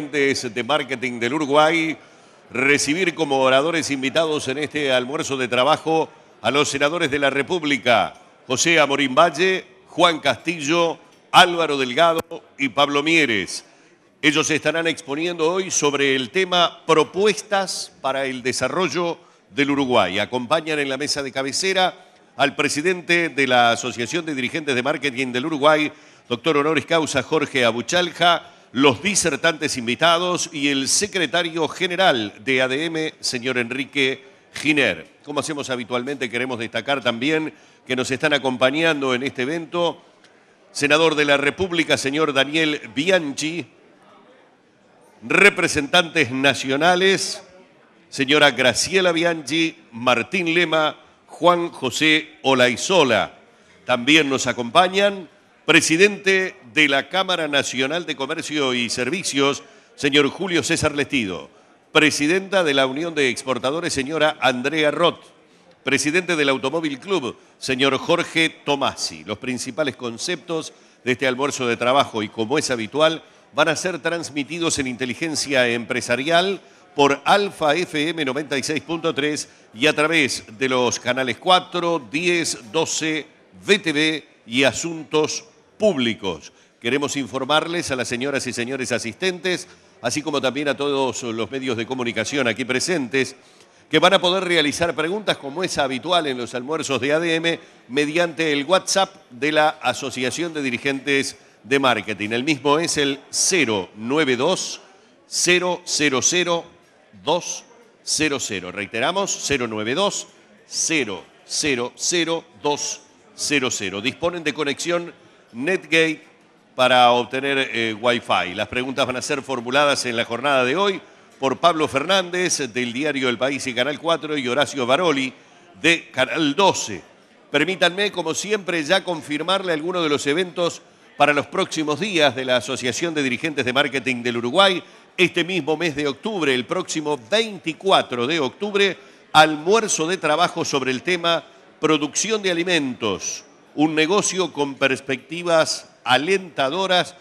de marketing del Uruguay, recibir como oradores invitados en este almuerzo de trabajo a los senadores de la República, José Amorín Valle, Juan Castillo, Álvaro Delgado y Pablo Mieres. Ellos estarán exponiendo hoy sobre el tema propuestas para el desarrollo del Uruguay. Acompañan en la mesa de cabecera al presidente de la Asociación de Dirigentes de Marketing del Uruguay, doctor honoris causa Jorge Abuchalja, los disertantes invitados y el secretario general de ADM, señor Enrique Giner. Como hacemos habitualmente, queremos destacar también que nos están acompañando en este evento senador de la República, señor Daniel Bianchi, representantes nacionales, señora Graciela Bianchi, Martín Lema, Juan José Olaizola. También nos acompañan presidente de la Cámara Nacional de Comercio y Servicios, señor Julio César Lestido, presidenta de la Unión de Exportadores, señora Andrea Roth, presidente del Automóvil Club, señor Jorge Tomasi. Los principales conceptos de este almuerzo de trabajo y como es habitual, van a ser transmitidos en inteligencia empresarial por Alfa FM 96.3 y a través de los canales 4, 10, 12, VTV y Asuntos públicos. Queremos informarles a las señoras y señores asistentes, así como también a todos los medios de comunicación aquí presentes, que van a poder realizar preguntas como es habitual en los almuerzos de ADM mediante el WhatsApp de la Asociación de Dirigentes de Marketing. El mismo es el 092 000200 Reiteramos, 092 000200 Disponen de conexión Netgate para obtener eh, Wi-Fi. Las preguntas van a ser formuladas en la jornada de hoy por Pablo Fernández del diario El País y Canal 4 y Horacio Baroli de Canal 12. Permítanme, como siempre, ya confirmarle algunos de los eventos para los próximos días de la Asociación de Dirigentes de Marketing del Uruguay. Este mismo mes de octubre, el próximo 24 de octubre, almuerzo de trabajo sobre el tema producción de alimentos un negocio con perspectivas alentadoras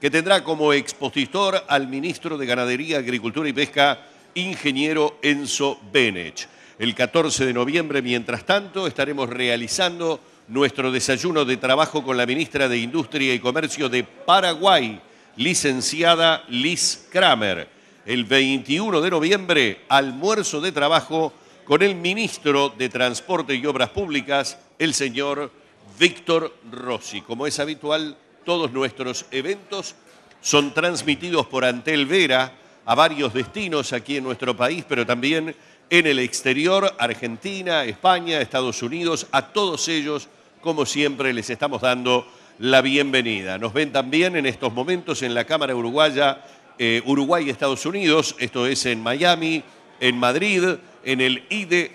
que tendrá como expositor al ministro de Ganadería, Agricultura y Pesca, ingeniero Enzo Benech. El 14 de noviembre, mientras tanto, estaremos realizando nuestro desayuno de trabajo con la ministra de Industria y Comercio de Paraguay, licenciada Liz Kramer. El 21 de noviembre, almuerzo de trabajo con el ministro de Transporte y Obras Públicas, el señor Víctor Rossi. Como es habitual, todos nuestros eventos son transmitidos por Antel Vera a varios destinos aquí en nuestro país, pero también en el exterior, Argentina, España, Estados Unidos, a todos ellos, como siempre, les estamos dando la bienvenida. Nos ven también en estos momentos en la Cámara Uruguaya, eh, Uruguay, Estados Unidos, esto es en Miami, en Madrid, en el IDE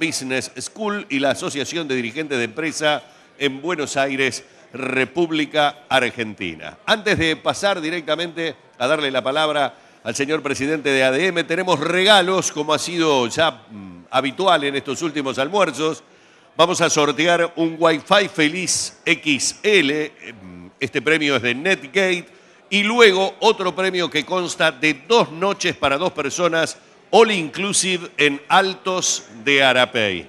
Business School y la Asociación de Dirigentes de Empresa en Buenos Aires, República Argentina. Antes de pasar directamente a darle la palabra al señor presidente de ADM, tenemos regalos, como ha sido ya mm, habitual en estos últimos almuerzos. Vamos a sortear un Wi-Fi Feliz XL. Eh, mm, este premio es de Netgate. Y luego otro premio que consta de dos noches para dos personas, all inclusive en Altos de Arapey.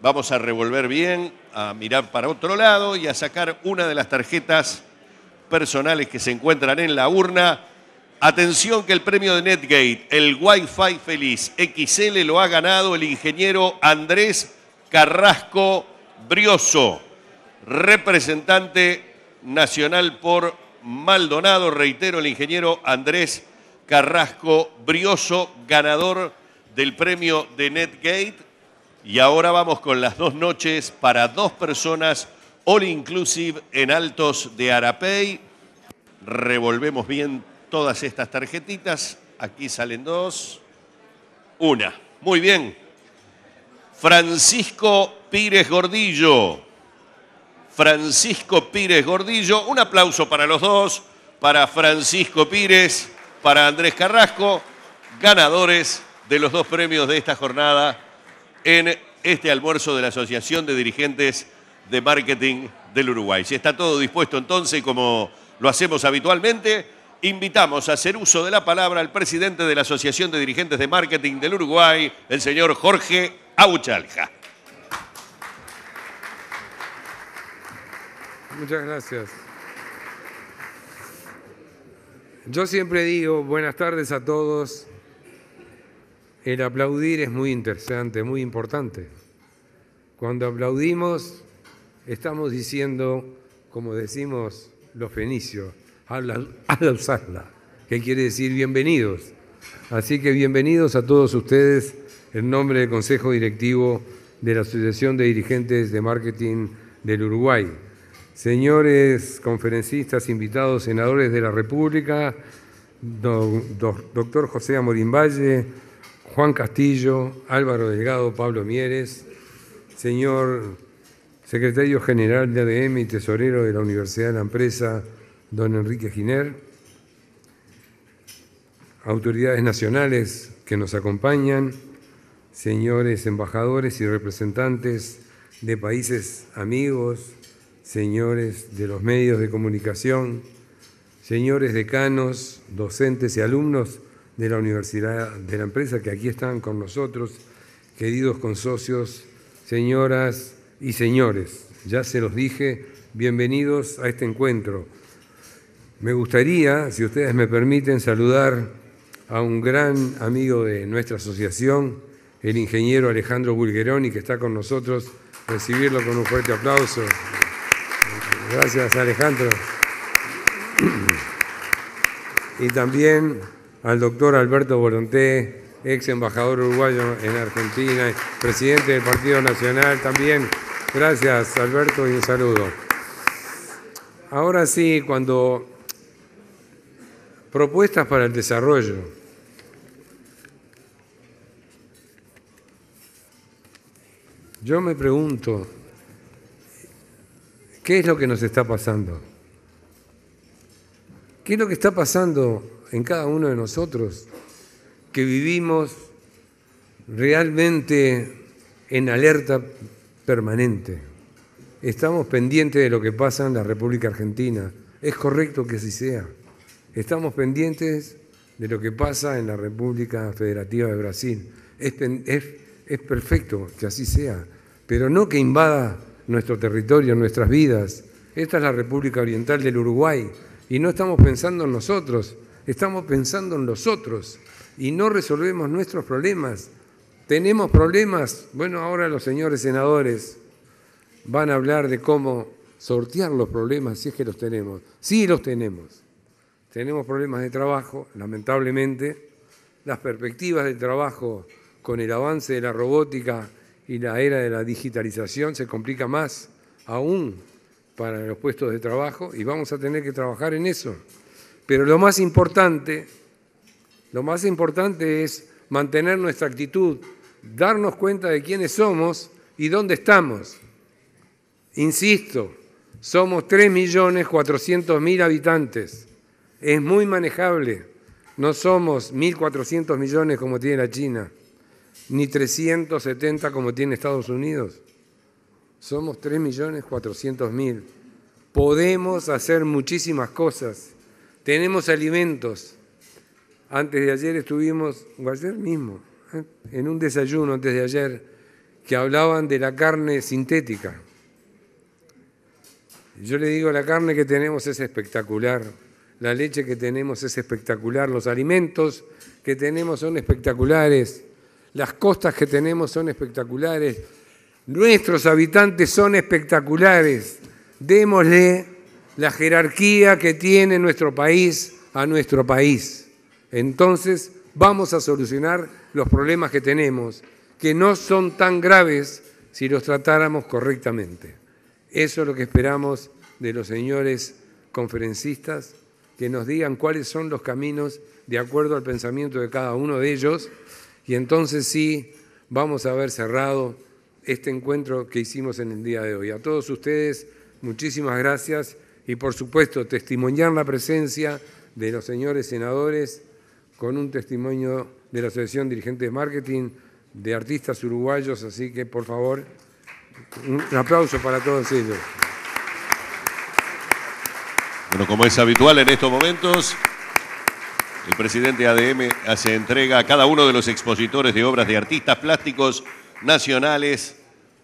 Vamos a revolver bien a mirar para otro lado y a sacar una de las tarjetas personales que se encuentran en la urna. Atención que el premio de Netgate, el Wi-Fi Feliz XL, lo ha ganado el ingeniero Andrés Carrasco Brioso, representante nacional por Maldonado, reitero, el ingeniero Andrés Carrasco Brioso, ganador del premio de Netgate y ahora vamos con las dos noches para dos personas, all inclusive en Altos de Arapey. Revolvemos bien todas estas tarjetitas. Aquí salen dos. Una. Muy bien. Francisco Pires Gordillo. Francisco Pires Gordillo. Un aplauso para los dos, para Francisco Pires, para Andrés Carrasco, ganadores de los dos premios de esta jornada en este almuerzo de la Asociación de Dirigentes de Marketing del Uruguay. Si está todo dispuesto entonces, como lo hacemos habitualmente, invitamos a hacer uso de la palabra al presidente de la Asociación de Dirigentes de Marketing del Uruguay, el señor Jorge Auchalja. Muchas gracias. Yo siempre digo buenas tardes a todos el aplaudir es muy interesante, muy importante. Cuando aplaudimos, estamos diciendo, como decimos los fenicios, la usarla, que quiere decir bienvenidos. Así que bienvenidos a todos ustedes en nombre del Consejo Directivo de la Asociación de Dirigentes de Marketing del Uruguay. Señores conferencistas, invitados, senadores de la República, doctor José Amorim Valle, Juan Castillo, Álvaro Delgado, Pablo Mieres, señor secretario general de ADM y tesorero de la Universidad de la Empresa, don Enrique Giner, autoridades nacionales que nos acompañan, señores embajadores y representantes de países amigos, señores de los medios de comunicación, señores decanos, docentes y alumnos, de la Universidad de la Empresa, que aquí están con nosotros, queridos consocios, señoras y señores. Ya se los dije, bienvenidos a este encuentro. Me gustaría, si ustedes me permiten, saludar a un gran amigo de nuestra asociación, el ingeniero Alejandro Bulgeroni, que está con nosotros. Recibirlo con un fuerte aplauso. Gracias, Alejandro. Y también al doctor Alberto Volonté, ex embajador uruguayo en Argentina, presidente del Partido Nacional también. Gracias, Alberto, y un saludo. Ahora sí, cuando propuestas para el desarrollo. Yo me pregunto, ¿qué es lo que nos está pasando? ¿Qué es lo que está pasando en cada uno de nosotros que vivimos realmente en alerta permanente. Estamos pendientes de lo que pasa en la República Argentina. Es correcto que así sea. Estamos pendientes de lo que pasa en la República Federativa de Brasil. Es, perfecto que así sea, pero no que invada nuestro territorio, nuestras vidas. Esta es la República Oriental del Uruguay y no estamos pensando en nosotros, estamos pensando en los otros y no resolvemos nuestros problemas. Tenemos problemas, bueno, ahora los señores senadores van a hablar de cómo sortear los problemas si es que los tenemos. Sí los tenemos. Tenemos problemas de trabajo, lamentablemente. Las perspectivas de trabajo con el avance de la robótica y la era de la digitalización se complica más aún para los puestos de trabajo y vamos a tener que trabajar en eso. Pero lo más importante, lo más importante es mantener nuestra actitud, darnos cuenta de quiénes somos y dónde estamos. Insisto, somos 3.400.000 habitantes. Es muy manejable. No somos 1.400 millones como tiene la China, ni 370 como tiene Estados Unidos. Somos 3.400.000. Podemos hacer muchísimas cosas tenemos alimentos. Antes de ayer estuvimos, o ayer mismo, ¿eh? en un desayuno antes de ayer, que hablaban de la carne sintética. Yo le digo, la carne que tenemos es espectacular, la leche que tenemos es espectacular, los alimentos que tenemos son espectaculares, las costas que tenemos son espectaculares, nuestros habitantes son espectaculares. Démosle la jerarquía que tiene nuestro país a nuestro país. Entonces vamos a solucionar los problemas que tenemos, que no son tan graves si los tratáramos correctamente. Eso es lo que esperamos de los señores conferencistas, que nos digan cuáles son los caminos de acuerdo al pensamiento de cada uno de ellos, y entonces sí vamos a haber cerrado este encuentro que hicimos en el día de hoy. A todos ustedes, muchísimas gracias y por supuesto testimoniar la presencia de los señores senadores con un testimonio de la Asociación Dirigente de Marketing de Artistas Uruguayos, así que por favor, un aplauso para todos ellos. Bueno, como es habitual en estos momentos, el presidente ADM hace entrega a cada uno de los expositores de obras de artistas plásticos nacionales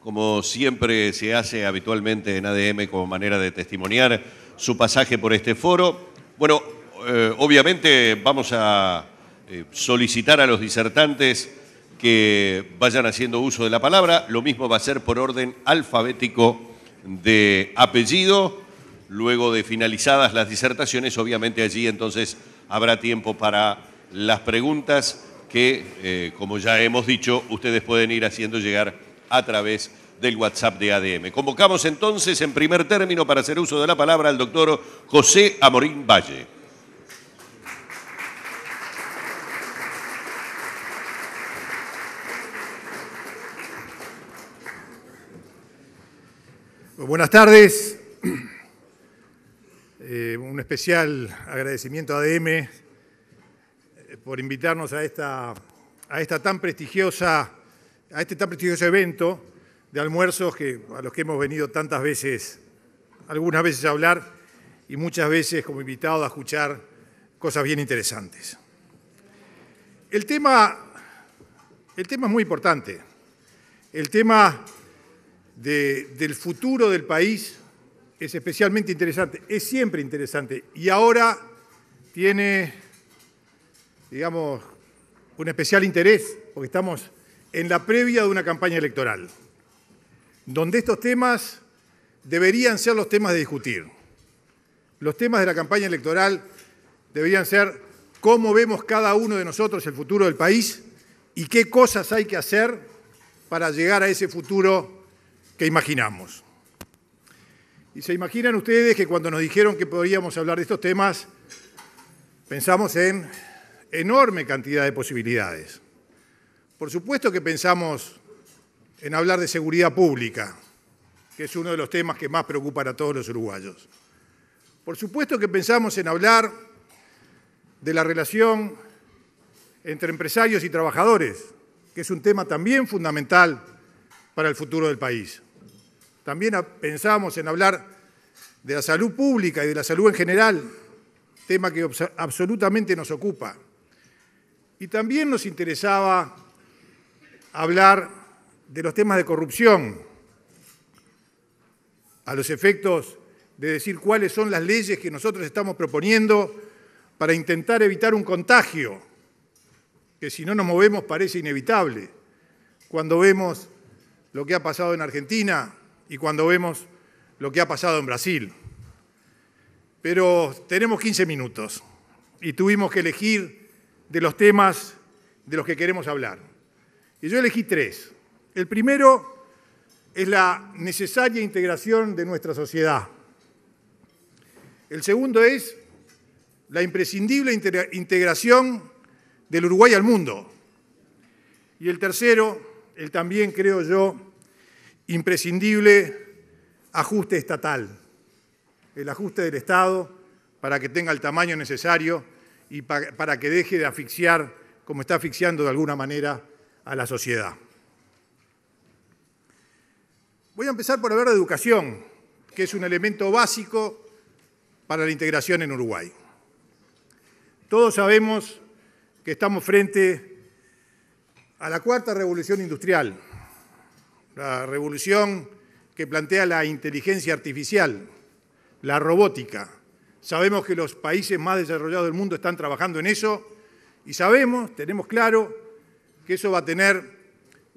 como siempre se hace habitualmente en ADM como manera de testimoniar su pasaje por este foro. Bueno, eh, obviamente vamos a eh, solicitar a los disertantes que vayan haciendo uso de la palabra. Lo mismo va a ser por orden alfabético de apellido. Luego de finalizadas las disertaciones, obviamente allí entonces habrá tiempo para las preguntas que, eh, como ya hemos dicho, ustedes pueden ir haciendo llegar a través de del WhatsApp de ADM. Convocamos entonces en primer término para hacer uso de la palabra al doctor José Amorín Valle. Buenas tardes. Eh, un especial agradecimiento a ADM eh, por invitarnos a esta, a esta tan prestigiosa a este tan prestigioso evento de almuerzos que, a los que hemos venido tantas veces, algunas veces a hablar y muchas veces como invitado a escuchar cosas bien interesantes. El tema, el tema es muy importante. El tema del futuro del país es especialmente interesante, es siempre interesante y ahora tiene, digamos, un especial interés porque estamos en la previa de una campaña electoral donde estos temas deberían ser los temas de discutir. Los temas de la campaña electoral deberían ser cómo vemos cada uno de nosotros el futuro del país y qué cosas hay que hacer para llegar a ese futuro que imaginamos. Y se imaginan ustedes que cuando nos dijeron que podríamos hablar de estos temas, pensamos en enorme cantidad de posibilidades. Por supuesto que pensamos en hablar de seguridad pública, que es uno de los temas que más preocupan a todos los uruguayos. Por supuesto que pensamos en hablar de la relación entre empresarios y trabajadores, que es un tema también fundamental para el futuro del país. También pensamos en hablar de la salud pública y de la salud en general, tema que absolutamente nos ocupa. Y también nos interesaba hablar de los temas de corrupción, a los efectos de decir cuáles son las leyes que nosotros estamos proponiendo para intentar evitar un contagio, que si no nos movemos parece inevitable, cuando vemos lo que ha pasado en Argentina y cuando vemos lo que ha pasado en Brasil. Pero tenemos 15 minutos y tuvimos que elegir de los temas de los que queremos hablar. Y yo elegí tres. El primero es la necesaria integración de nuestra sociedad. El segundo es la imprescindible integración del Uruguay al mundo. Y el tercero, el también, creo yo, imprescindible ajuste estatal, el ajuste del Estado para que tenga el tamaño necesario y para que deje de asfixiar, como está asfixiando de alguna manera, a la sociedad. Voy a empezar por hablar de educación, que es un elemento básico para la integración en Uruguay. Todos sabemos que estamos frente a la cuarta revolución industrial, la revolución que plantea la inteligencia artificial, la robótica. Sabemos que los países más desarrollados del mundo están trabajando en eso y sabemos, tenemos claro, que eso va a tener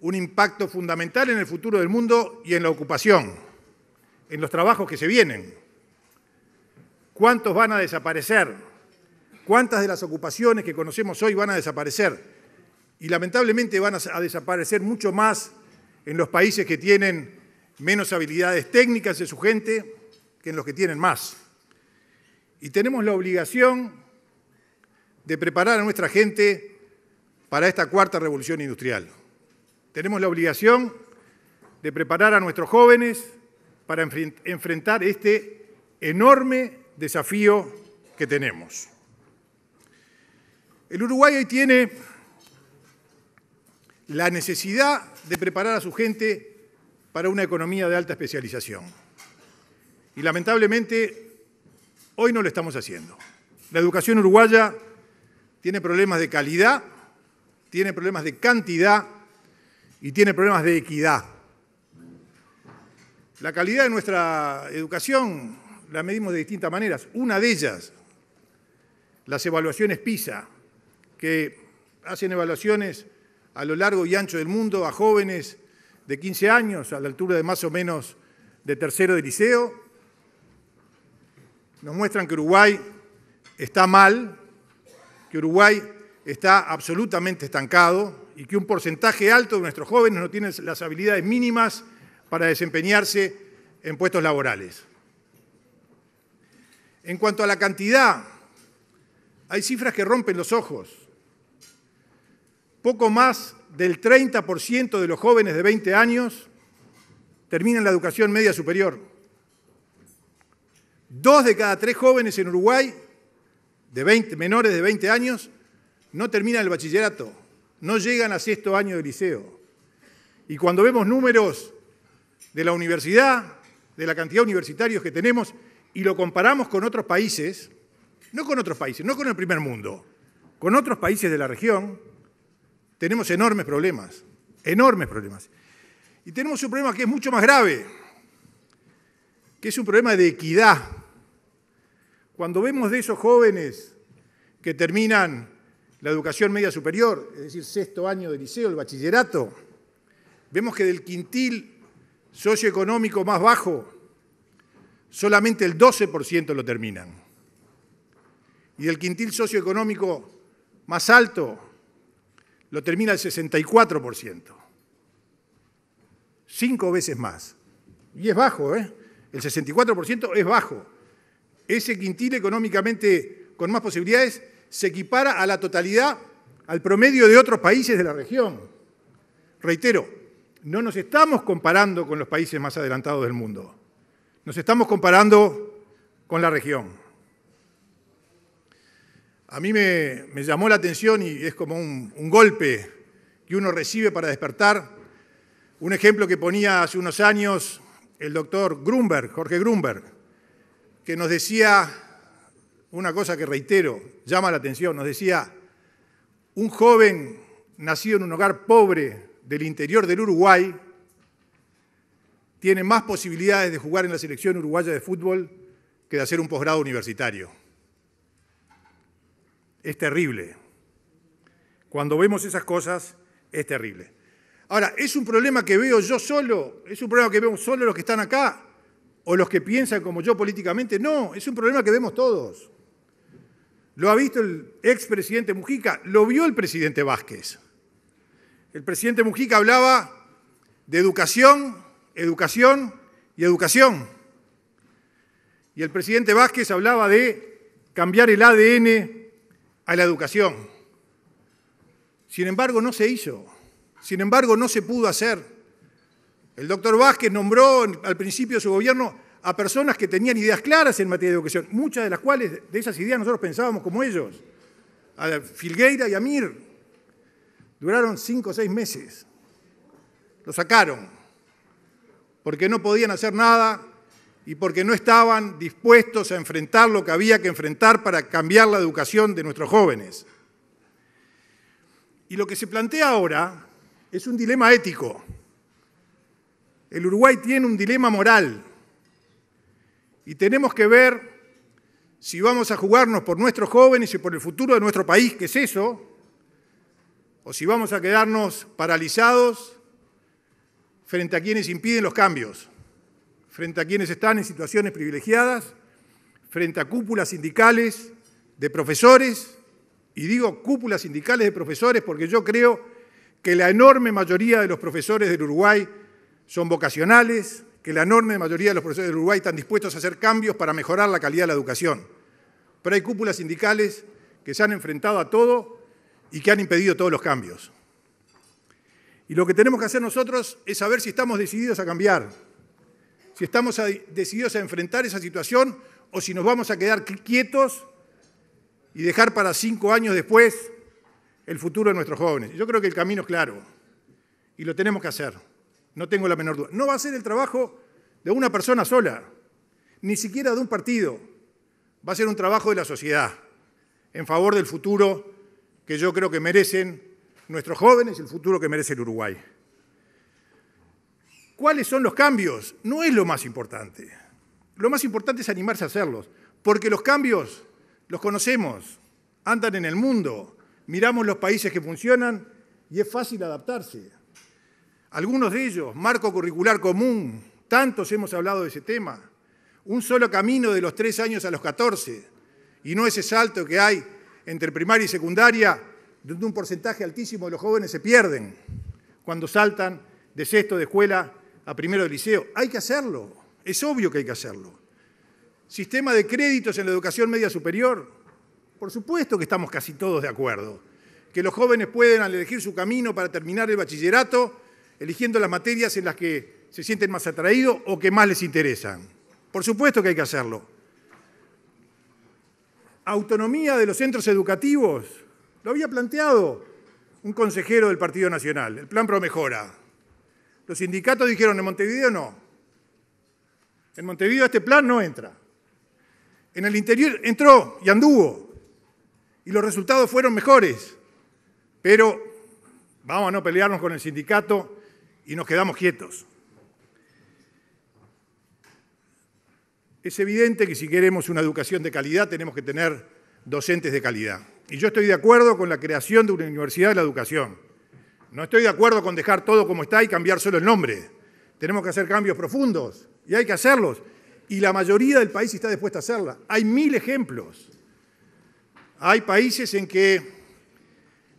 un impacto fundamental en el futuro del mundo y en la ocupación, en los trabajos que se vienen. ¿Cuántos van a desaparecer? ¿Cuántas de las ocupaciones que conocemos hoy van a desaparecer? Y lamentablemente van a desaparecer mucho más en los países que tienen menos habilidades técnicas de su gente que en los que tienen más. Y tenemos la obligación de preparar a nuestra gente para esta cuarta revolución industrial. Tenemos la obligación de preparar a nuestros jóvenes para enfrentar este enorme desafío que tenemos. El Uruguay hoy tiene la necesidad de preparar a su gente para una economía de alta especialización. Y lamentablemente hoy no lo estamos haciendo. La educación uruguaya tiene problemas de calidad, tiene problemas de cantidad y tiene problemas de equidad. La calidad de nuestra educación la medimos de distintas maneras. Una de ellas, las evaluaciones PISA, que hacen evaluaciones a lo largo y ancho del mundo a jóvenes de 15 años, a la altura de más o menos de tercero de liceo. Nos muestran que Uruguay está mal, que Uruguay está absolutamente estancado, y que un porcentaje alto de nuestros jóvenes no tienen las habilidades mínimas para desempeñarse en puestos laborales. En cuanto a la cantidad, hay cifras que rompen los ojos. Poco más del 30% de los jóvenes de 20 años terminan la educación media superior. Dos de cada tres jóvenes en Uruguay, de 20, menores de 20 años, no terminan el bachillerato no llegan a sexto año de liceo. Y cuando vemos números de la universidad, de la cantidad de universitarios que tenemos, y lo comparamos con otros países, no con otros países, no con el primer mundo, con otros países de la región, tenemos enormes problemas, enormes problemas. Y tenemos un problema que es mucho más grave, que es un problema de equidad. Cuando vemos de esos jóvenes que terminan la educación media superior, es decir, sexto año de liceo, el bachillerato, vemos que del quintil socioeconómico más bajo, solamente el 12% lo terminan. Y del quintil socioeconómico más alto, lo termina el 64%. Cinco veces más. Y es bajo, ¿eh? El 64% es bajo. Ese quintil económicamente con más posibilidades se equipara a la totalidad, al promedio de otros países de la región. Reitero, no nos estamos comparando con los países más adelantados del mundo, nos estamos comparando con la región. A mí me, llamó la atención y es como un, un golpe que uno recibe para despertar un ejemplo que ponía hace unos años el doctor Grunberg, Jorge Grunberg, que nos decía una cosa que reitero, llama la atención, nos decía, un joven nacido en un hogar pobre del interior del Uruguay tiene más posibilidades de jugar en la selección uruguaya de fútbol que de hacer un posgrado universitario. Es terrible. Cuando vemos esas cosas, es terrible. Ahora, ¿es un problema que veo yo solo? ¿Es un problema que veo solo los que están acá? ¿O los que piensan como yo políticamente? No, es un problema que vemos todos. Lo ha visto el expresidente Mujica, lo vio el presidente Vázquez. El presidente Mujica hablaba de educación, educación y educación. Y el presidente Vázquez hablaba de cambiar el ADN a la educación. Sin embargo, no se hizo. Sin embargo, no se pudo hacer. El doctor Vázquez nombró al principio de su gobierno a personas que tenían ideas claras en materia de educación, muchas de las cuales, de esas ideas, nosotros pensábamos como ellos. A Filgueira y a Mir duraron cinco o seis meses. Lo sacaron porque no podían hacer nada y porque no estaban dispuestos a enfrentar lo que había que enfrentar para cambiar la educación de nuestros jóvenes. Y lo que se plantea ahora es un dilema ético. El Uruguay tiene un dilema moral y tenemos que ver si vamos a jugarnos por nuestros jóvenes y por el futuro de nuestro país, que es eso, o si vamos a quedarnos paralizados frente a quienes impiden los cambios, frente a quienes están en situaciones privilegiadas, frente a cúpulas sindicales de profesores, y digo cúpulas sindicales de profesores porque yo creo que la enorme mayoría de los profesores del Uruguay son vocacionales, que la enorme mayoría de los profesores de Uruguay están dispuestos a hacer cambios para mejorar la calidad de la educación. Pero hay cúpulas sindicales que se han enfrentado a todo y que han impedido todos los cambios. Y lo que tenemos que hacer nosotros es saber si estamos decididos a cambiar, si estamos decididos a enfrentar esa situación o si nos vamos a quedar quietos y dejar para cinco años después el futuro de nuestros jóvenes. Yo creo que el camino es claro y lo tenemos que hacer no tengo la menor duda. No va a ser el trabajo de una persona sola, ni siquiera de un partido. Va a ser un trabajo de la sociedad, en favor del futuro que yo creo que merecen nuestros jóvenes y el futuro que merece el Uruguay. ¿Cuáles son los cambios? No es lo más importante. Lo más importante es animarse a hacerlos, porque los cambios los conocemos, andan en el mundo, miramos los países que funcionan y es fácil adaptarse. Algunos de ellos, marco curricular común, tantos hemos hablado de ese tema, un solo camino de los tres años a los 14, y no ese salto que hay entre primaria y secundaria, donde un porcentaje altísimo de los jóvenes se pierden cuando saltan de sexto de escuela a primero de liceo. Hay que hacerlo, es obvio que hay que hacerlo. Sistema de créditos en la educación media superior, por supuesto que estamos casi todos de acuerdo, que los jóvenes pueden elegir su camino para terminar el bachillerato eligiendo las materias en las que se sienten más atraídos o que más les interesan. Por supuesto que hay que hacerlo. Autonomía de los centros educativos. Lo había planteado un consejero del Partido Nacional, el Plan pro mejora. Los sindicatos dijeron, en Montevideo no. En Montevideo este plan no entra. En el interior entró y anduvo. Y los resultados fueron mejores. Pero vamos a no pelearnos con el sindicato y nos quedamos quietos. Es evidente que si queremos una educación de calidad tenemos que tener docentes de calidad. Y yo estoy de acuerdo con la creación de una universidad de la educación. No estoy de acuerdo con dejar todo como está y cambiar solo el nombre. Tenemos que hacer cambios profundos y hay que hacerlos. Y la mayoría del país está dispuesta a hacerla. Hay mil ejemplos. Hay países en que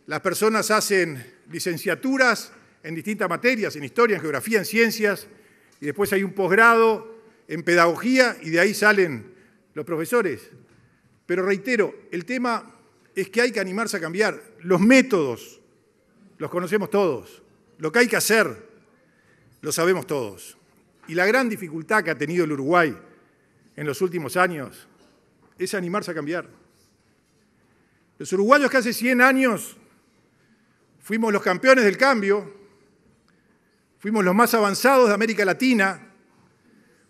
las personas hacen licenciaturas en distintas materias, en historia, en geografía, en ciencias, y después hay un posgrado en pedagogía y de ahí salen los profesores. Pero reitero, el tema es que hay que animarse a cambiar. Los métodos los conocemos todos. Lo que hay que hacer lo sabemos todos. Y la gran dificultad que ha tenido el Uruguay en los últimos años es animarse a cambiar. Los uruguayos que hace 100 años fuimos los campeones del cambio, Fuimos los más avanzados de América Latina,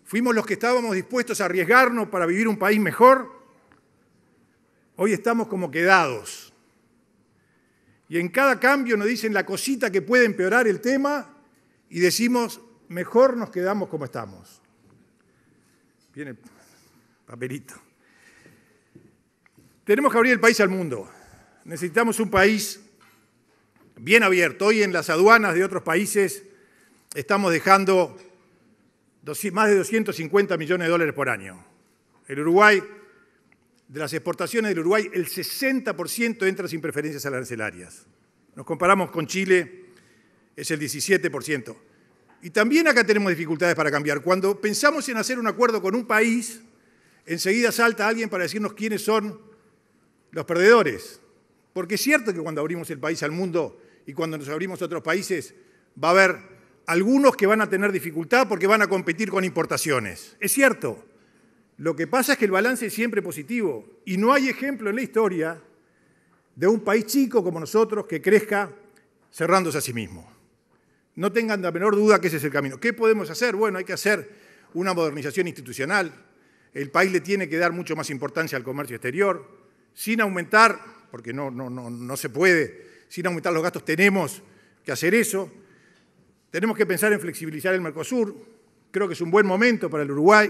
fuimos los que estábamos dispuestos a arriesgarnos para vivir un país mejor. Hoy estamos como quedados. Y en cada cambio nos dicen la cosita que puede empeorar el tema y decimos, mejor nos quedamos como estamos. Viene papelito. Tenemos que abrir el país al mundo. Necesitamos un país bien abierto. Hoy en las aduanas de otros países estamos dejando más de 250 millones de dólares por año. El Uruguay, de las exportaciones del Uruguay, el 60% entra sin preferencias arancelarias. Nos comparamos con Chile, es el 17%. Y también acá tenemos dificultades para cambiar. Cuando pensamos en hacer un acuerdo con un país, enseguida salta alguien para decirnos quiénes son los perdedores. Porque es cierto que cuando abrimos el país al mundo y cuando nos abrimos a otros países, va a haber algunos que van a tener dificultad porque van a competir con importaciones. Es cierto. Lo que pasa es que el balance es siempre positivo y no hay ejemplo en la historia de un país chico como nosotros que crezca cerrándose a sí mismo. No tengan la menor duda que ese es el camino. ¿Qué podemos hacer? Bueno, hay que hacer una modernización institucional. El país le tiene que dar mucho más importancia al comercio exterior, sin aumentar, porque no, no, se puede, sin aumentar los gastos tenemos que hacer eso tenemos que pensar en flexibilizar el Mercosur. Creo que es un buen momento para el Uruguay.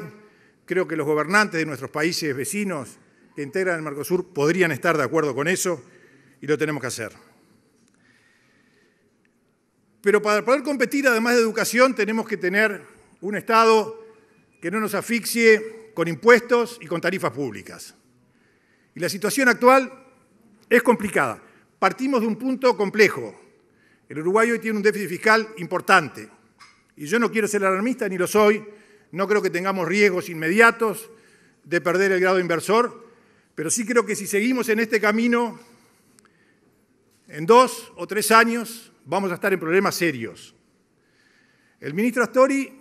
Creo que los gobernantes de nuestros países vecinos que integran el Mercosur podrían estar de acuerdo con eso y lo tenemos que hacer. Pero para poder competir, además de educación, tenemos que tener un Estado que no nos asfixie con impuestos y con tarifas públicas. Y la situación actual es complicada. Partimos de un punto complejo, el Uruguay hoy tiene un déficit fiscal importante. Y yo no quiero ser alarmista, ni lo soy. No creo que tengamos riesgos inmediatos de perder el grado inversor, pero sí creo que si seguimos en este camino, en dos o tres años vamos a estar en problemas serios. El ministro Astori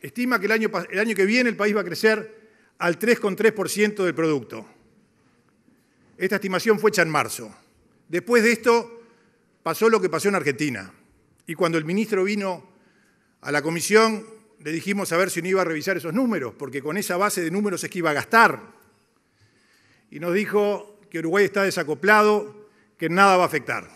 estima que el año, el año que viene el país va a crecer al 3,3% del producto. Esta estimación fue hecha en marzo. Después de esto pasó lo que pasó en Argentina. Y cuando el ministro vino a la comisión, le dijimos a ver si no iba a revisar esos números, porque con esa base de números es que iba a gastar. Y nos dijo que Uruguay está desacoplado, que nada va a afectar.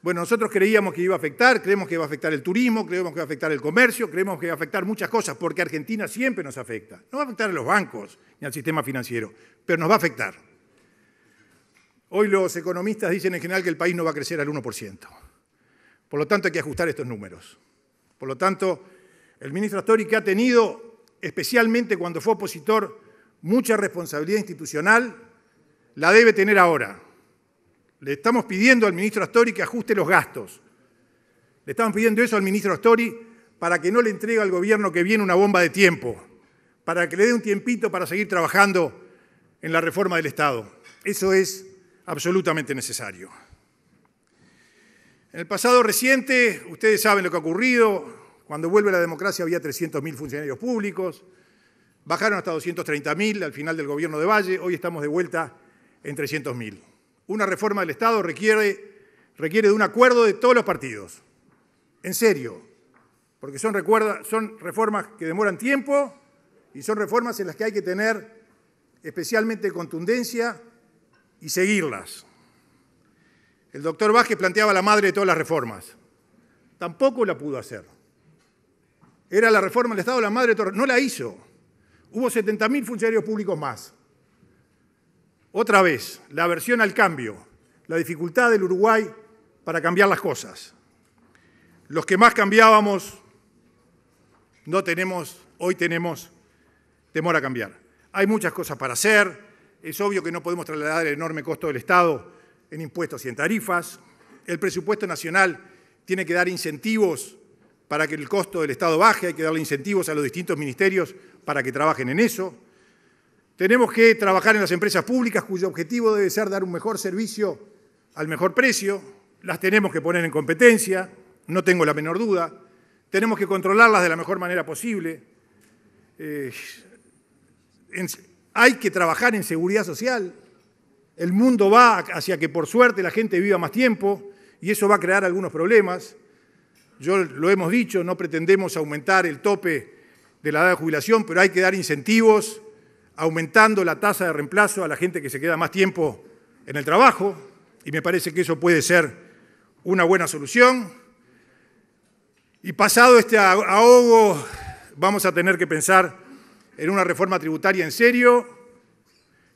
Bueno, nosotros creíamos que iba a afectar, creemos que iba a afectar el turismo, creemos que va a afectar el comercio, creemos que va a afectar muchas cosas, porque Argentina siempre nos afecta. No va a afectar a los bancos ni al sistema financiero, pero nos va a afectar. Hoy los economistas dicen en general que el país no va a crecer al 1%. Por lo tanto, hay que ajustar estos números. Por lo tanto, el ministro Astori, que ha tenido, especialmente cuando fue opositor, mucha responsabilidad institucional, la debe tener ahora. Le estamos pidiendo al ministro Astori que ajuste los gastos. Le estamos pidiendo eso al ministro Astori para que no le entregue al gobierno que viene una bomba de tiempo, para que le dé un tiempito para seguir trabajando en la reforma del Estado. Eso es absolutamente necesario. En el pasado reciente, ustedes saben lo que ha ocurrido, cuando vuelve la democracia había 300.000 funcionarios públicos, bajaron hasta 230.000 al final del gobierno de Valle, hoy estamos de vuelta en 300.000. Una reforma del Estado requiere, requiere de un acuerdo de todos los partidos, en serio, porque son, son reformas que demoran tiempo y son reformas en las que hay que tener especialmente contundencia y seguirlas. El doctor Vázquez planteaba la madre de todas las reformas. Tampoco la pudo hacer. Era la reforma del Estado la madre de todas. No la hizo. Hubo 70.000 funcionarios públicos más. Otra vez, la aversión al cambio, la dificultad del Uruguay para cambiar las cosas. Los que más cambiábamos, no tenemos, hoy tenemos temor a cambiar. Hay muchas cosas para hacer, es obvio que no podemos trasladar el enorme costo del Estado en impuestos y en tarifas. El presupuesto nacional tiene que dar incentivos para que el costo del Estado baje, hay que darle incentivos a los distintos ministerios para que trabajen en eso. Tenemos que trabajar en las empresas públicas cuyo objetivo debe ser dar un mejor servicio al mejor precio. Las tenemos que poner en competencia, no tengo la menor duda. Tenemos que controlarlas de la mejor manera posible. Eh, en, hay que trabajar en seguridad social. El mundo va hacia que por suerte la gente viva más tiempo y eso va a crear algunos problemas. Yo lo hemos dicho, no pretendemos aumentar el tope de la edad de jubilación, pero hay que dar incentivos aumentando la tasa de reemplazo a la gente que se queda más tiempo en el trabajo y me parece que eso puede ser una buena solución. Y pasado este ahogo vamos a tener que pensar en una reforma tributaria en serio,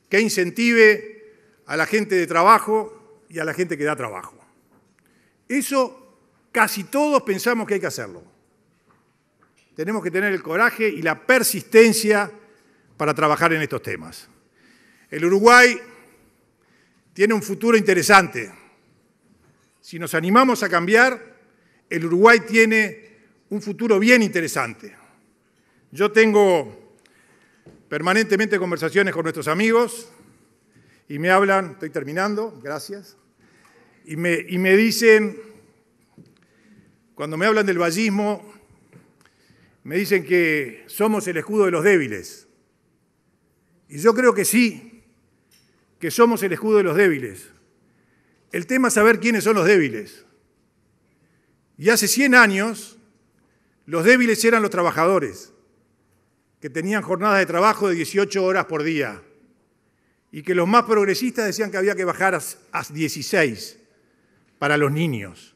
que incentive a la gente de trabajo y a la gente que da trabajo. Eso casi todos pensamos que hay que hacerlo. Tenemos que tener el coraje y la persistencia para trabajar en estos temas. El Uruguay tiene un futuro interesante. Si nos animamos a cambiar, el Uruguay tiene un futuro bien interesante. Yo tengo permanentemente conversaciones con nuestros amigos y me hablan, estoy terminando, gracias, y me, y me dicen, cuando me hablan del vallismo, me dicen que somos el escudo de los débiles. Y yo creo que sí, que somos el escudo de los débiles. El tema es saber quiénes son los débiles. Y hace 100 años, los débiles eran los trabajadores que tenían jornadas de trabajo de 18 horas por día y que los más progresistas decían que había que bajar a 16 para los niños.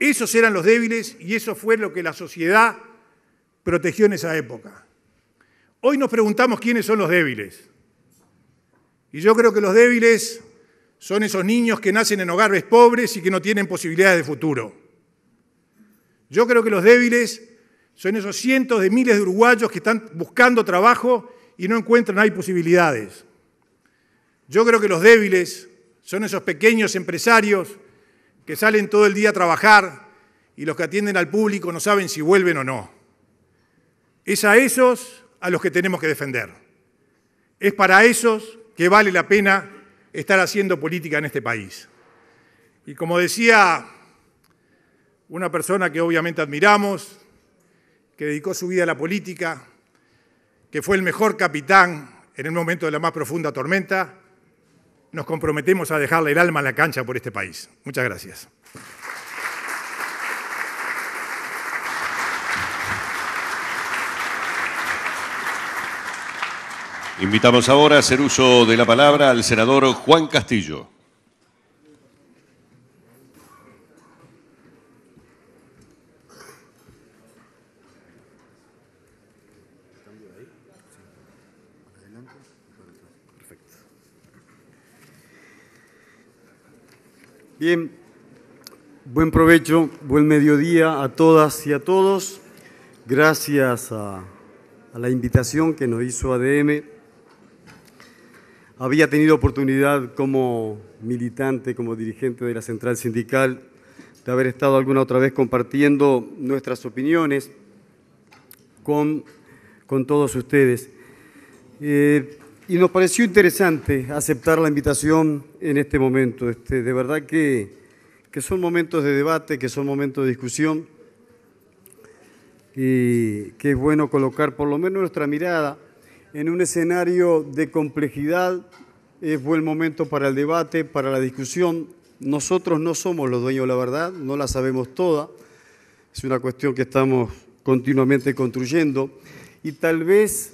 Esos eran los débiles y eso fue lo que la sociedad protegió en esa época. Hoy nos preguntamos quiénes son los débiles. Y yo creo que los débiles son esos niños que nacen en hogares pobres y que no tienen posibilidades de futuro. Yo creo que los débiles son esos cientos de miles de uruguayos que están buscando trabajo y no encuentran, hay posibilidades. Yo creo que los débiles son esos pequeños empresarios que salen todo el día a trabajar y los que atienden al público no saben si vuelven o no. Es a esos a los que tenemos que defender. Es para esos que vale la pena estar haciendo política en este país. Y como decía una persona que obviamente admiramos, que dedicó su vida a la política, que fue el mejor capitán en el momento de la más profunda tormenta, nos comprometemos a dejarle el alma a la cancha por este país. Muchas gracias. Invitamos ahora a hacer uso de la palabra al senador Juan Castillo. Bien, buen provecho, buen mediodía a todas y a todos. Gracias a, la invitación que nos hizo ADM. Había tenido oportunidad como militante, como dirigente de la central sindical, de haber estado alguna otra vez compartiendo nuestras opiniones con, con todos ustedes. Eh, y nos pareció interesante aceptar la invitación en este momento. Este, de verdad que, que son momentos de debate, que son momentos de discusión, y que es bueno colocar por lo menos nuestra mirada en un escenario de complejidad. Es buen momento para el debate, para la discusión. Nosotros no somos los dueños de la verdad, no la sabemos toda. Es una cuestión que estamos continuamente construyendo. Y tal vez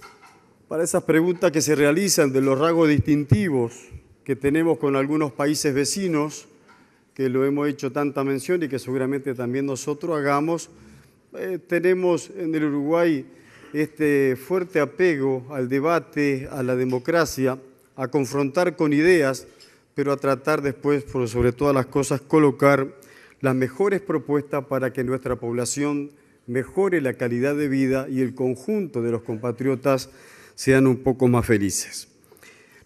para esas preguntas que se realizan de los rasgos distintivos que tenemos con algunos países vecinos, que lo hemos hecho tanta mención y que seguramente también nosotros hagamos, eh, tenemos en el Uruguay este fuerte apego al debate, a la democracia, a confrontar con ideas, pero a tratar después, sobre todas las cosas, colocar las mejores propuestas para que nuestra población mejore la calidad de vida y el conjunto de los compatriotas sean un poco más felices.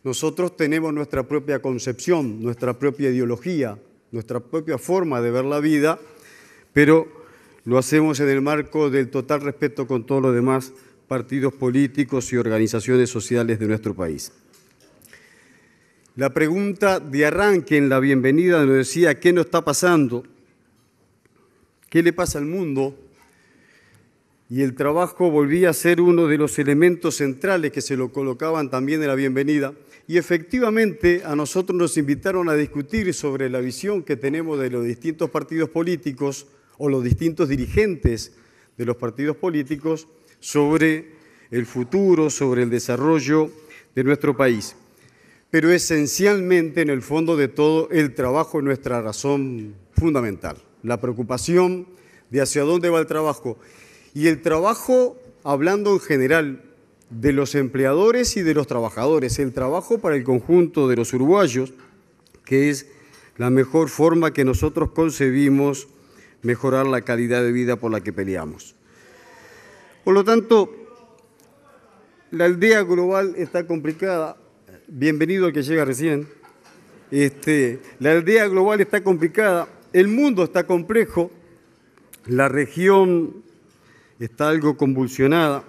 Nosotros tenemos nuestra propia concepción, nuestra propia ideología, nuestra propia forma de ver la vida, pero lo hacemos en el marco del total respeto con todos los demás partidos políticos y organizaciones sociales de nuestro país. La pregunta de arranque en la bienvenida nos decía, ¿qué nos está pasando? ¿Qué le pasa al mundo? y el trabajo volvía a ser uno de los elementos centrales que se lo colocaban también en la bienvenida. Y efectivamente a nosotros nos invitaron a discutir sobre la visión que tenemos de los distintos partidos políticos o los distintos dirigentes de los partidos políticos sobre el futuro, sobre el desarrollo de nuestro país. Pero esencialmente, en el fondo de todo, el trabajo es nuestra razón fundamental, la preocupación de hacia dónde va el trabajo y el trabajo, hablando en general de los empleadores y de los trabajadores, el trabajo para el conjunto de los uruguayos, que es la mejor forma que nosotros concebimos mejorar la calidad de vida por la que peleamos. Por lo tanto, la aldea global está complicada. Bienvenido al que llega recién. Este, la aldea global está complicada, el mundo está complejo, la región está algo convulsionada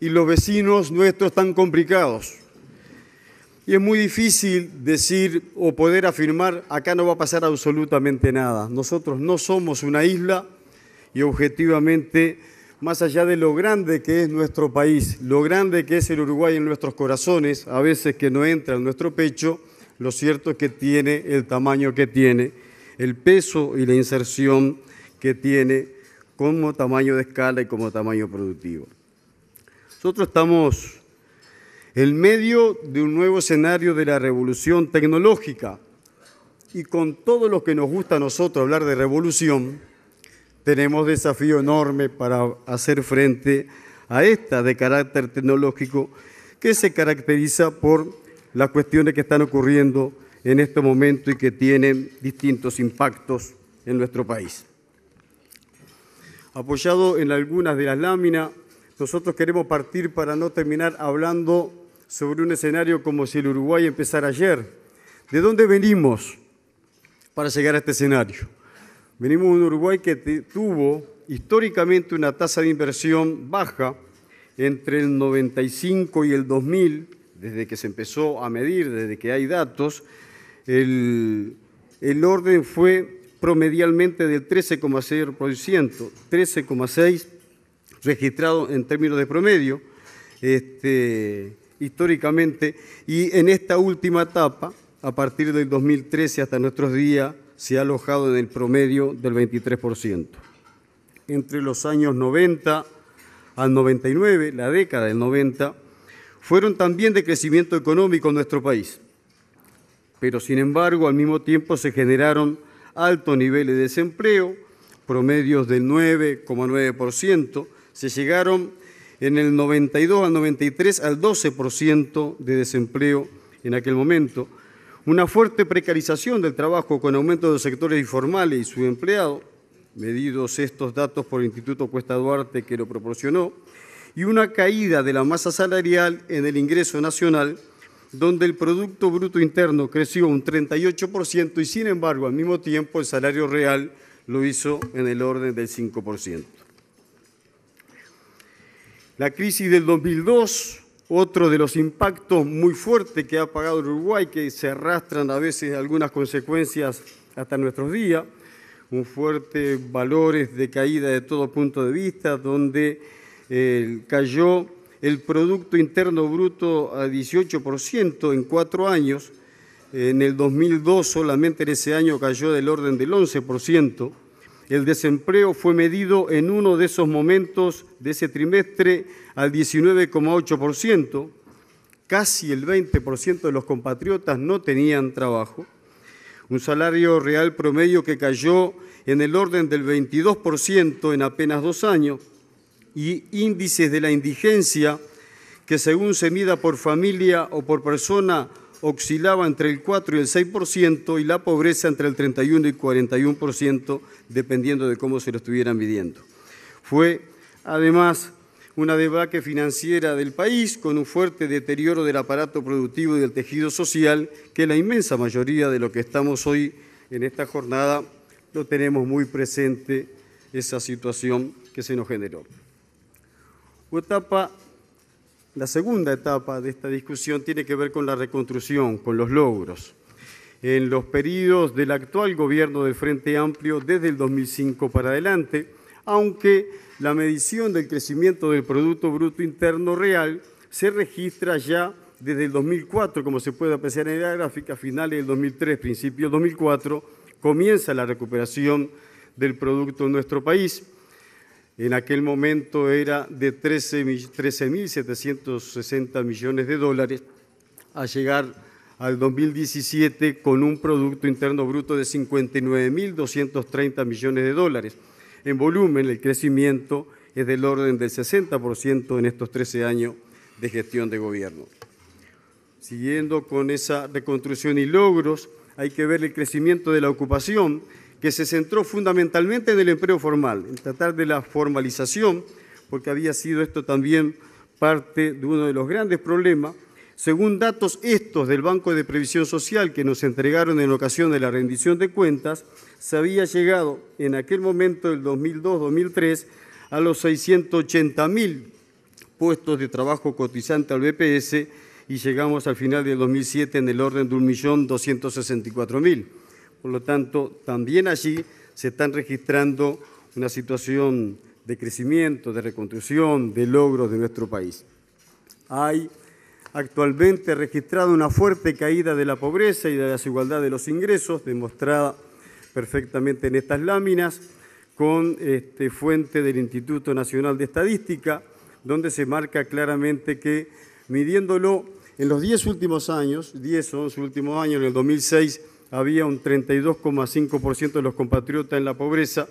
y los vecinos nuestros están complicados. Y es muy difícil decir o poder afirmar, acá no va a pasar absolutamente nada. Nosotros no somos una isla y objetivamente, más allá de lo grande que es nuestro país, lo grande que es el Uruguay en nuestros corazones, a veces que no entra en nuestro pecho, lo cierto es que tiene el tamaño que tiene, el peso y la inserción que tiene como tamaño de escala y como tamaño productivo. Nosotros estamos en medio de un nuevo escenario de la revolución tecnológica y con todo lo que nos gusta a nosotros hablar de revolución, tenemos desafío enorme para hacer frente a esta de carácter tecnológico que se caracteriza por las cuestiones que están ocurriendo en este momento y que tienen distintos impactos en nuestro país apoyado en algunas de las láminas, nosotros queremos partir para no terminar hablando sobre un escenario como si el Uruguay empezara ayer. ¿De dónde venimos para llegar a este escenario? Venimos de un Uruguay que tuvo históricamente una tasa de inversión baja entre el 95 y el 2000, desde que se empezó a medir, desde que hay datos, el, el orden fue promedialmente del 13,6%, 13,6% registrado en términos de promedio este, históricamente, y en esta última etapa, a partir del 2013 hasta nuestros días, se ha alojado en el promedio del 23%. Entre los años 90 al 99, la década del 90, fueron también de crecimiento económico en nuestro país. Pero sin embargo, al mismo tiempo se generaron Alto niveles de desempleo, promedios del 9,9%, se llegaron en el 92 al 93 al 12% de desempleo en aquel momento, una fuerte precarización del trabajo con aumento de los sectores informales y subempleados, medidos estos datos por el Instituto Cuesta Duarte que lo proporcionó, y una caída de la masa salarial en el ingreso nacional donde el Producto Bruto Interno creció un 38% y sin embargo al mismo tiempo el salario real lo hizo en el orden del 5%. La crisis del 2002, otro de los impactos muy fuertes que ha pagado Uruguay, que se arrastran a veces algunas consecuencias hasta nuestros días, un fuerte valores de caída de todo punto de vista, donde eh, cayó el Producto Interno Bruto a 18% en cuatro años. En el 2002 solamente en ese año cayó del orden del 11%. El desempleo fue medido en uno de esos momentos de ese trimestre al 19,8%. Casi el 20% de los compatriotas no tenían trabajo. Un salario real promedio que cayó en el orden del 22% en apenas dos años y índices de la indigencia que según se mida por familia o por persona oscilaba entre el 4 y el 6% y la pobreza entre el 31 y 41% dependiendo de cómo se lo estuvieran midiendo. Fue además una debaque financiera del país con un fuerte deterioro del aparato productivo y del tejido social que la inmensa mayoría de lo que estamos hoy en esta jornada no tenemos muy presente esa situación que se nos generó etapa, la segunda etapa de esta discusión tiene que ver con la reconstrucción, con los logros. En los periodos del actual gobierno del Frente Amplio desde el 2005 para adelante, aunque la medición del crecimiento del Producto Bruto Interno Real se registra ya desde el 2004, como se puede apreciar en la gráfica, finales del 2003, principios del 2004, comienza la recuperación del producto en nuestro país en aquel momento era de 13.760 millones de dólares, a llegar al 2017 con un Producto Interno Bruto de 59.230 millones de dólares. En volumen, el crecimiento es del orden del 60% en estos 13 años de gestión de gobierno. Siguiendo con esa reconstrucción y logros, hay que ver el crecimiento de la ocupación, que se centró fundamentalmente en el empleo formal, en tratar de la formalización, porque había sido esto también parte de uno de los grandes problemas. Según datos estos del Banco de Previsión Social que nos entregaron en ocasión de la rendición de cuentas, se había llegado en aquel momento del 2002-2003 a los 680 mil puestos de trabajo cotizante al BPS y llegamos al final del 2007 en el orden de 1.264.000. Por lo tanto, también allí se están registrando una situación de crecimiento, de reconstrucción, de logros de nuestro país. Hay actualmente registrado una fuerte caída de la pobreza y de la desigualdad de los ingresos, demostrada perfectamente en estas láminas, con este, fuente del Instituto Nacional de Estadística, donde se marca claramente que midiéndolo en los 10 últimos años, 10 o 11 últimos años, en el 2006, había un 32,5% de los compatriotas en la pobreza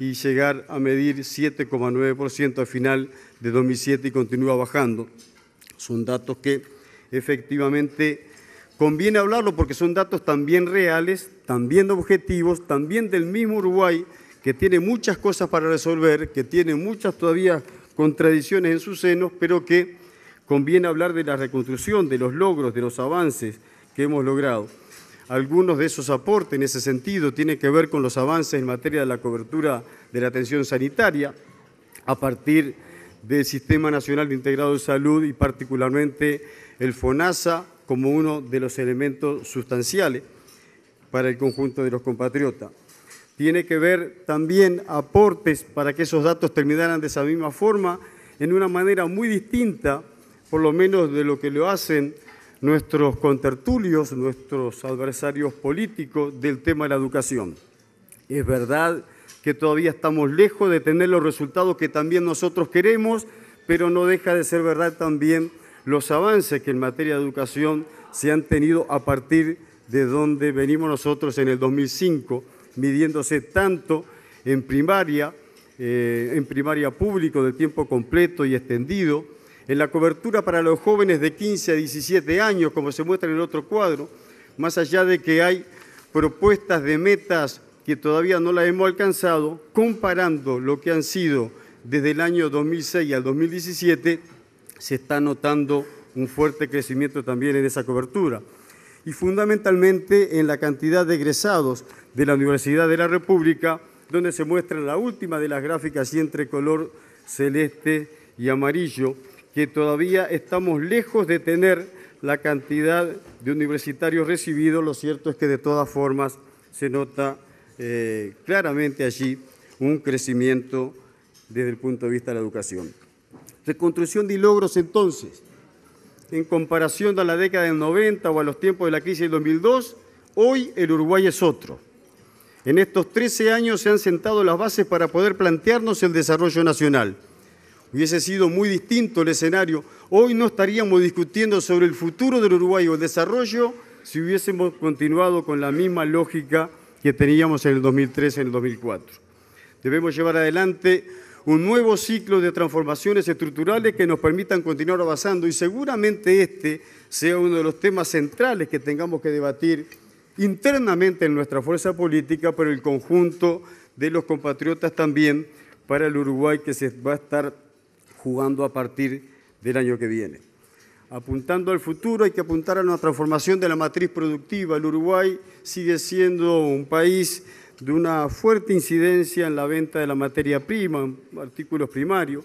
y llegar a medir 7,9% al final de 2007 y continúa bajando. Son datos que efectivamente conviene hablarlo porque son datos también reales, también objetivos, también del mismo Uruguay que tiene muchas cosas para resolver, que tiene muchas todavía contradicciones en sus senos, pero que conviene hablar de la reconstrucción, de los logros, de los avances que hemos logrado. Algunos de esos aportes en ese sentido tienen que ver con los avances en materia de la cobertura de la atención sanitaria a partir del Sistema Nacional Integrado de Salud y particularmente el FONASA como uno de los elementos sustanciales para el conjunto de los compatriotas. Tiene que ver también aportes para que esos datos terminaran de esa misma forma, en una manera muy distinta, por lo menos de lo que lo hacen nuestros contertulios, nuestros adversarios políticos del tema de la educación. Es verdad que todavía estamos lejos de tener los resultados que también nosotros queremos, pero no deja de ser verdad también los avances que en materia de educación se han tenido a partir de donde venimos nosotros en el 2005, midiéndose tanto en primaria, eh, en primaria público de tiempo completo y extendido, en la cobertura para los jóvenes de 15 a 17 años, como se muestra en el otro cuadro, más allá de que hay propuestas de metas que todavía no las hemos alcanzado, comparando lo que han sido desde el año 2006 al 2017, se está notando un fuerte crecimiento también en esa cobertura. Y fundamentalmente en la cantidad de egresados de la Universidad de la República, donde se muestra la última de las gráficas y entre color celeste y amarillo, que todavía estamos lejos de tener la cantidad de universitarios recibidos, lo cierto es que de todas formas se nota eh, claramente allí un crecimiento desde el punto de vista de la educación. Reconstrucción de logros entonces, en comparación a la década del 90 o a los tiempos de la crisis del 2002, hoy el Uruguay es otro. En estos 13 años se han sentado las bases para poder plantearnos el desarrollo nacional. Hubiese sido muy distinto el escenario. Hoy no estaríamos discutiendo sobre el futuro del Uruguay o el desarrollo si hubiésemos continuado con la misma lógica que teníamos en el 2003, en el 2004. Debemos llevar adelante un nuevo ciclo de transformaciones estructurales que nos permitan continuar avanzando y seguramente este sea uno de los temas centrales que tengamos que debatir internamente en nuestra fuerza política, pero el conjunto de los compatriotas también para el Uruguay que se va a estar jugando a partir del año que viene. Apuntando al futuro hay que apuntar a una transformación de la matriz productiva. El Uruguay sigue siendo un país de una fuerte incidencia en la venta de la materia prima, artículos primarios.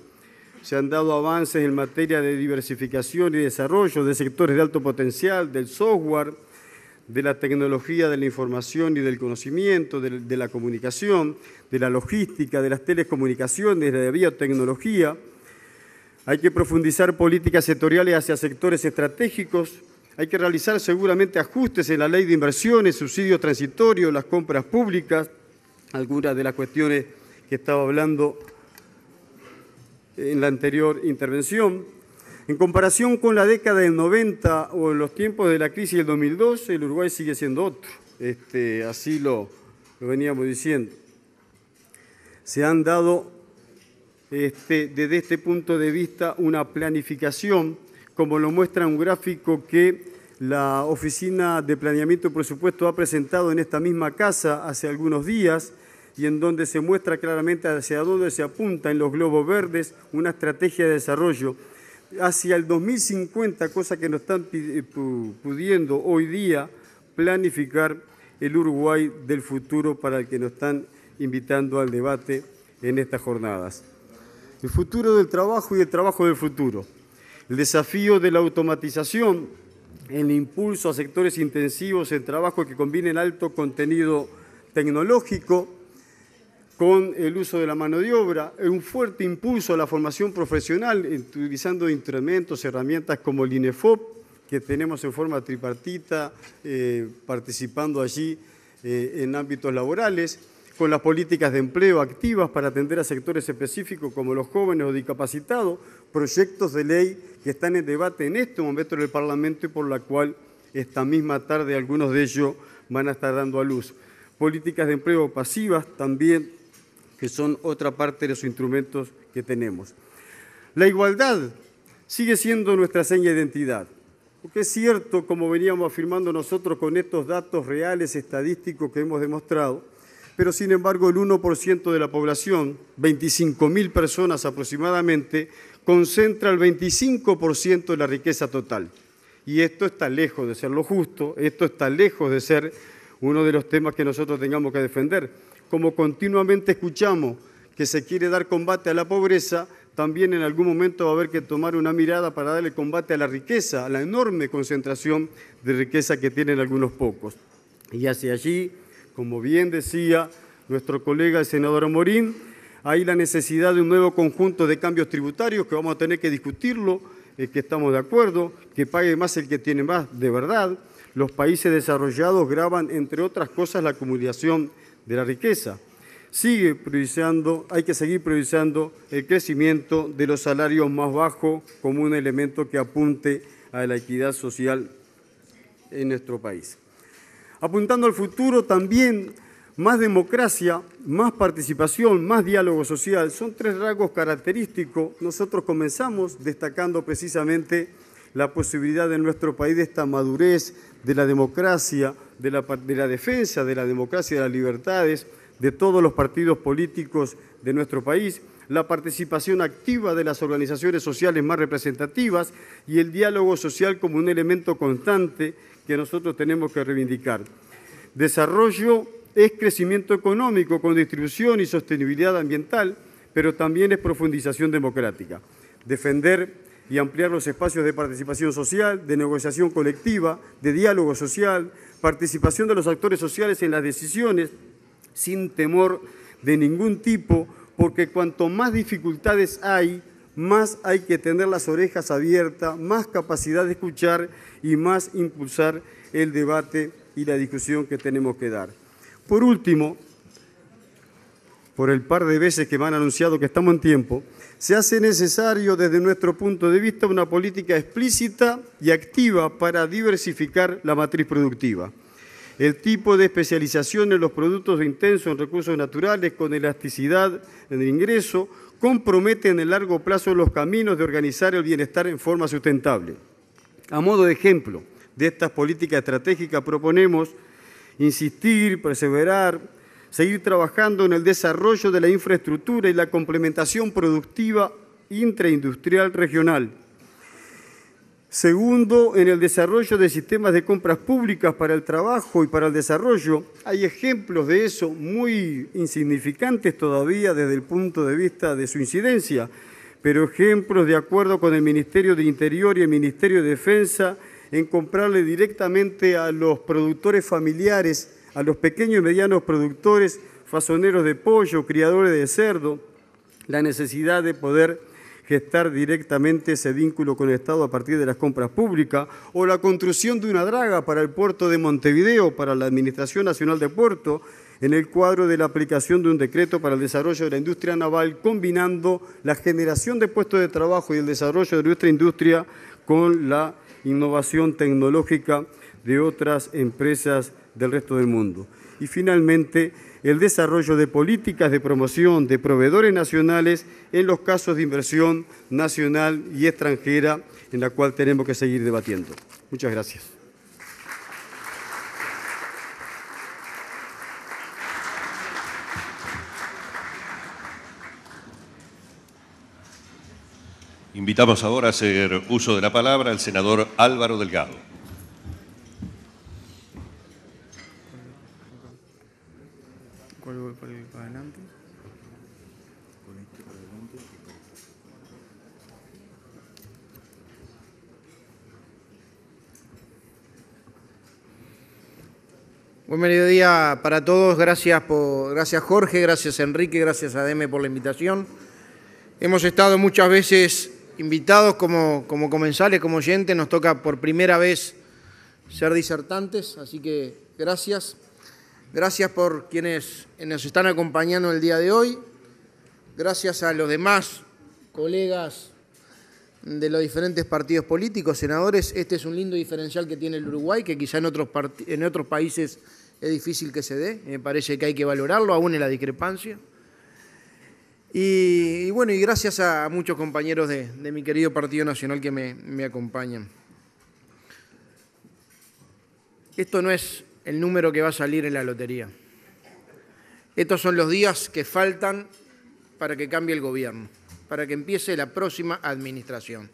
Se han dado avances en materia de diversificación y desarrollo de sectores de alto potencial, del software, de la tecnología de la información y del conocimiento, de, la comunicación, de la logística, de las telecomunicaciones, de la biotecnología hay que profundizar políticas sectoriales hacia sectores estratégicos. Hay que realizar seguramente ajustes en la ley de inversiones, subsidios transitorios, las compras públicas, algunas de las cuestiones que estaba hablando en la anterior intervención. En comparación con la década del 90 o en los tiempos de la crisis del 2012, el Uruguay sigue siendo otro. Este, así lo, lo veníamos diciendo. Se han dado este, desde este punto de vista una planificación, como lo muestra un gráfico que la Oficina de Planeamiento y Presupuesto ha presentado en esta misma casa hace algunos días y en donde se muestra claramente hacia dónde se apunta en los globos verdes una estrategia de desarrollo. Hacia el 2050, cosa que nos están eh, pudiendo hoy día planificar el Uruguay del futuro para el que nos están invitando al debate en estas jornadas el futuro del trabajo y el trabajo del futuro, el desafío de la automatización, el impulso a sectores intensivos en trabajo que combinen alto contenido tecnológico con el uso de la mano de obra, un fuerte impulso a la formación profesional utilizando instrumentos, herramientas como el INEFOP, que tenemos en forma tripartita, eh, participando allí eh, en ámbitos laborales con las políticas de empleo activas para atender a sectores específicos como los jóvenes o discapacitados, proyectos de ley que están en debate en este momento en el Parlamento y por la cual esta misma tarde algunos de ellos van a estar dando a luz. Políticas de empleo pasivas también, que son otra parte de los instrumentos que tenemos. La igualdad sigue siendo nuestra seña de identidad. Porque es cierto, como veníamos afirmando nosotros con estos datos reales, estadísticos que hemos demostrado, pero sin embargo el 1% de la población, 25.000 personas aproximadamente, concentra el 25% de la riqueza total. Y esto está lejos de ser lo justo, esto está lejos de ser uno de los temas que nosotros tengamos que defender. Como continuamente escuchamos que se quiere dar combate a la pobreza, también en algún momento va a haber que tomar una mirada para darle combate a la riqueza, a la enorme concentración de riqueza que tienen algunos pocos. Y hacia allí como bien decía nuestro colega el senador Morín, hay la necesidad de un nuevo conjunto de cambios tributarios que vamos a tener que discutirlo, eh, que estamos de acuerdo, que pague más el que tiene más, de verdad. Los países desarrollados graban, entre otras cosas, la acumulación de la riqueza. Sigue hay que seguir priorizando el crecimiento de los salarios más bajos como un elemento que apunte a la equidad social en nuestro país apuntando al futuro también más democracia, más participación, más diálogo social. Son tres rasgos característicos. Nosotros comenzamos destacando precisamente la posibilidad de nuestro país de esta madurez, de la democracia, de la, defensa de la democracia de las libertades de todos los partidos políticos de nuestro país la participación activa de las organizaciones sociales más representativas y el diálogo social como un elemento constante que nosotros tenemos que reivindicar. Desarrollo es crecimiento económico con distribución y sostenibilidad ambiental, pero también es profundización democrática. Defender y ampliar los espacios de participación social, de negociación colectiva, de diálogo social, participación de los actores sociales en las decisiones, sin temor de ningún tipo, porque cuanto más dificultades hay, más hay que tener las orejas abiertas, más capacidad de escuchar y más impulsar el debate y la discusión que tenemos que dar. Por último, por el par de veces que me han anunciado que estamos en tiempo, se hace necesario desde nuestro punto de vista una política explícita y activa para diversificar la matriz productiva el tipo de especialización en los productos intensos en recursos naturales con elasticidad en el ingreso compromete en el largo plazo los caminos de organizar el bienestar en forma sustentable. A modo de ejemplo de estas políticas estratégicas proponemos insistir, perseverar, seguir trabajando en el desarrollo de la infraestructura y la complementación productiva intraindustrial regional Segundo, en el desarrollo de sistemas de compras públicas para el trabajo y para el desarrollo. Hay ejemplos de eso muy insignificantes todavía desde el punto de vista de su incidencia, pero ejemplos de acuerdo con el Ministerio de Interior y el Ministerio de Defensa en comprarle directamente a los productores familiares, a los pequeños y medianos productores, fasoneros de pollo, criadores de cerdo, la necesidad de poder gestar directamente ese vínculo con el Estado a partir de las compras públicas, o la construcción de una draga para el puerto de Montevideo, para la Administración Nacional de Puerto, en el cuadro de la aplicación de un decreto para el desarrollo de la industria naval, combinando la generación de puestos de trabajo y el desarrollo de nuestra industria con la innovación tecnológica de otras empresas del resto del mundo. Y finalmente, el desarrollo de políticas de promoción de proveedores nacionales en los casos de inversión nacional y extranjera, en la cual tenemos que seguir debatiendo. Muchas gracias. Invitamos ahora a hacer uso de la palabra al senador Álvaro Delgado. Buen mediodía para todos. Gracias, por, gracias Jorge, gracias Enrique, gracias a por la invitación. Hemos estado muchas veces invitados como, como comensales, como oyentes. Nos toca por primera vez ser disertantes, así que gracias. Gracias por quienes nos están acompañando el día de hoy. Gracias a los demás colegas de los diferentes partidos políticos, senadores, este es un lindo diferencial que tiene el Uruguay, que quizá en otros, en otros países es difícil que se dé, me parece que hay que valorarlo, aún en la discrepancia. Y, bueno, y gracias a muchos compañeros de, mi querido Partido Nacional que me acompañan. Esto no es el número que va a salir en la lotería. Estos son los días que faltan para que cambie el gobierno para que empiece la próxima administración.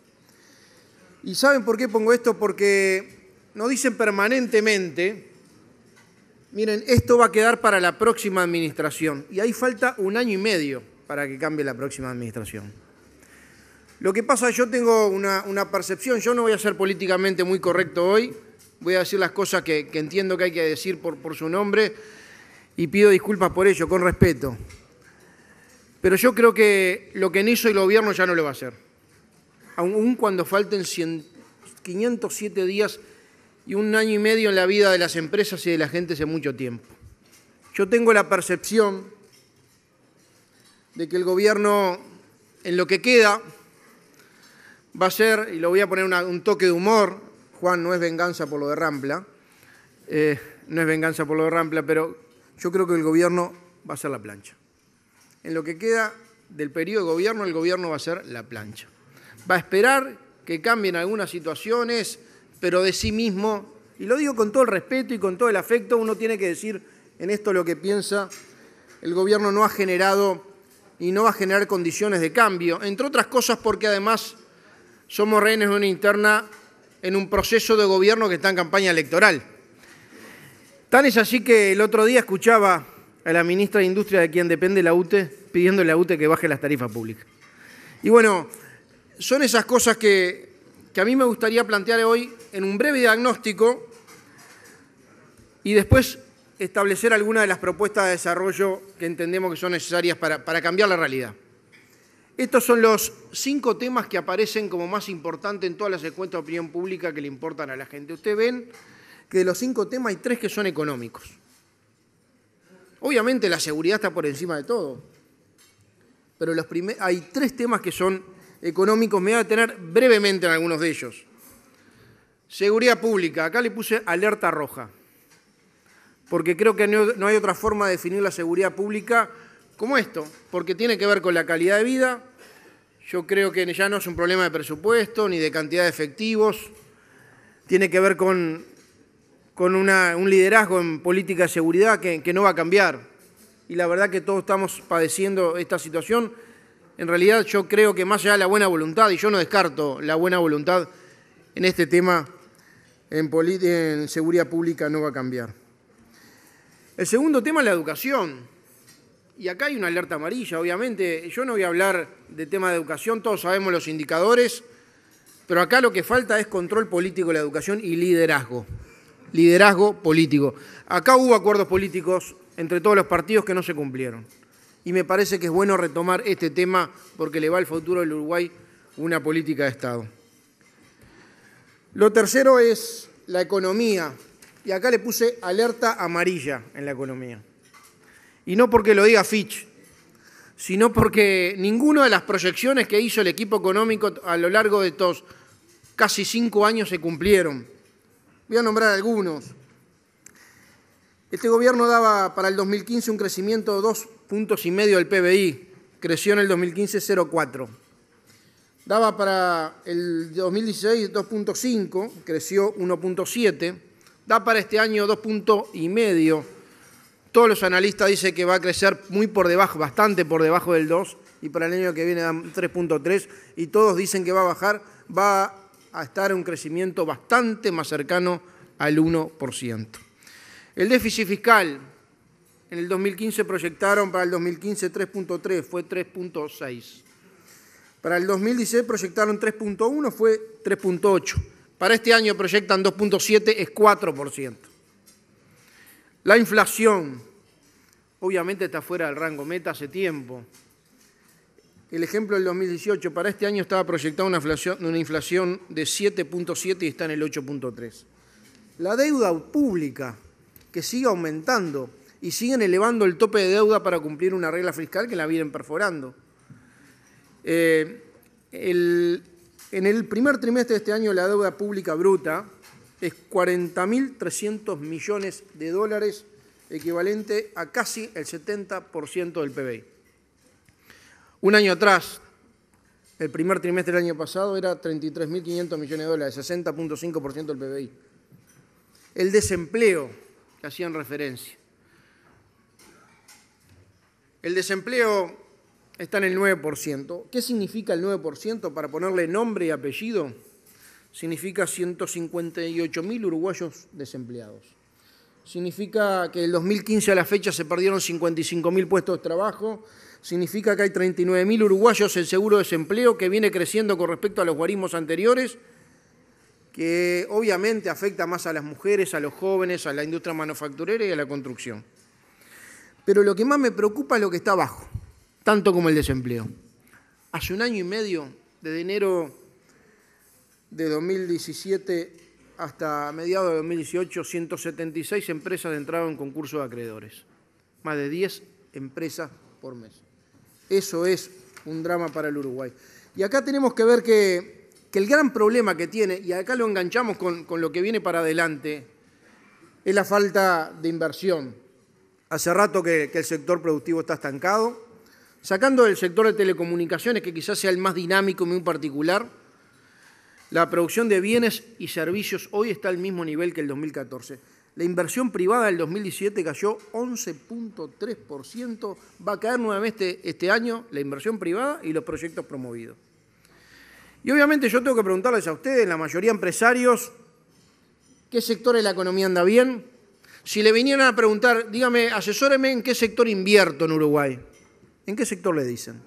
¿Y saben por qué pongo esto? Porque nos dicen permanentemente, miren, esto va a quedar para la próxima administración. Y ahí falta un año y medio para que cambie la próxima administración. Lo que pasa, yo tengo una, percepción, yo no voy a ser políticamente muy correcto hoy, voy a decir las cosas que, entiendo que hay que decir por, por su nombre y pido disculpas por ello, con respeto. Pero yo creo que lo que en hizo el gobierno ya no lo va a hacer. Aún cuando falten 507 días y un año y medio en la vida de las empresas y de la gente hace mucho tiempo. Yo tengo la percepción de que el gobierno, en lo que queda, va a ser, y lo voy a poner un toque de humor, Juan, no es venganza por lo de Rampla, eh, no es venganza por lo de Rampla, pero yo creo que el gobierno va a ser la plancha en lo que queda del periodo de gobierno, el gobierno va a ser la plancha. Va a esperar que cambien algunas situaciones, pero de sí mismo, y lo digo con todo el respeto y con todo el afecto, uno tiene que decir en esto lo que piensa, el gobierno no ha generado y no va a generar condiciones de cambio, entre otras cosas porque además somos rehenes de una interna en un proceso de gobierno que está en campaña electoral. Tan es así que el otro día escuchaba a la ministra de Industria de quien depende la UTE, pidiéndole a UTE que baje las tarifas públicas. Y bueno, son esas cosas que, a mí me gustaría plantear hoy en un breve diagnóstico y después establecer algunas de las propuestas de desarrollo que entendemos que son necesarias para, para cambiar la realidad. Estos son los cinco temas que aparecen como más importantes en todas las encuestas de opinión pública que le importan a la gente. Usted ven que de los cinco temas hay tres que son económicos. Obviamente la seguridad está por encima de todo, pero los hay tres temas que son económicos. Me voy a detener brevemente en algunos de ellos. Seguridad pública. Acá le puse alerta roja, porque creo que no hay otra forma de definir la seguridad pública como esto, porque tiene que ver con la calidad de vida. Yo creo que ya no es un problema de presupuesto ni de cantidad de efectivos. Tiene que ver con con un liderazgo en política de seguridad que, no va a cambiar. Y la verdad que todos estamos padeciendo esta situación. En realidad yo creo que más allá de la buena voluntad, y yo no descarto la buena voluntad en este tema, en, en, seguridad pública no va a cambiar. El segundo tema es la educación. Y acá hay una alerta amarilla, obviamente. Yo no voy a hablar de tema de educación, todos sabemos los indicadores, pero acá lo que falta es control político de la educación y liderazgo liderazgo político. Acá hubo acuerdos políticos entre todos los partidos que no se cumplieron. Y me parece que es bueno retomar este tema porque le va al futuro del Uruguay una política de Estado. Lo tercero es la economía. Y acá le puse alerta amarilla en la economía. Y no porque lo diga Fitch, sino porque ninguna de las proyecciones que hizo el equipo económico a lo largo de estos casi cinco años se cumplieron. Voy a nombrar algunos. Este gobierno daba para el 2015 un crecimiento de 2.5 puntos y medio del PBI, creció en el 2015 0,4. Daba para el 2016 2,5, creció 1,7. Da para este año 2,5. Todos los analistas dicen que va a crecer muy por debajo, bastante por debajo del 2, y para el año que viene dan 3,3, y todos dicen que va a bajar, va a a estar en un crecimiento bastante más cercano al 1%. El déficit fiscal en el 2015 proyectaron para el 2015 3.3, fue 3.6. Para el 2016 proyectaron 3.1, fue 3.8. Para este año proyectan 2.7, es 4%. La inflación, obviamente está fuera del rango meta hace tiempo, el ejemplo del 2018 para este año estaba proyectada una inflación, de 7.7 y está en el 8.3. La deuda pública, que sigue aumentando y siguen elevando el tope de deuda para cumplir una regla fiscal que la vienen perforando. Eh, en el primer trimestre de este año la deuda pública bruta es 40.300 millones de dólares, equivalente a casi el 70% del PBI. Un año atrás, el primer trimestre del año pasado era 33.500 millones de dólares, 60.5% del PBI. El desempleo que hacían referencia. El desempleo está en el 9%. ¿Qué significa el 9% para ponerle nombre y apellido? Significa 158.000 uruguayos desempleados. Significa que en 2015 a la fecha se perdieron 55.000 puestos de trabajo, significa que hay 39.000 uruguayos en seguro de desempleo que viene creciendo con respecto a los guarismos anteriores, que obviamente afecta más a las mujeres, a los jóvenes, a la industria manufacturera y a la construcción. Pero lo que más me preocupa es lo que está abajo, tanto como el desempleo. Hace un año y medio, desde enero de 2017 hasta mediados de 2018, 176 empresas entraron en concurso de acreedores, más de 10 empresas por mes. Eso es un drama para el Uruguay. Y acá tenemos que ver que, el gran problema que tiene, y acá lo enganchamos con, lo que viene para adelante, es la falta de inversión. Hace rato que, el sector productivo está estancado. Sacando del sector de telecomunicaciones, que quizás sea el más dinámico en un particular, la producción de bienes y servicios hoy está al mismo nivel que el 2014. La inversión privada del 2017 cayó 11.3%. Va a caer nuevamente este año la inversión privada y los proyectos promovidos. Y obviamente yo tengo que preguntarles a ustedes, la mayoría empresarios, qué sector de la economía anda bien. Si le vinieran a preguntar, dígame, asesóreme en qué sector invierto en Uruguay. ¿En qué sector le dicen?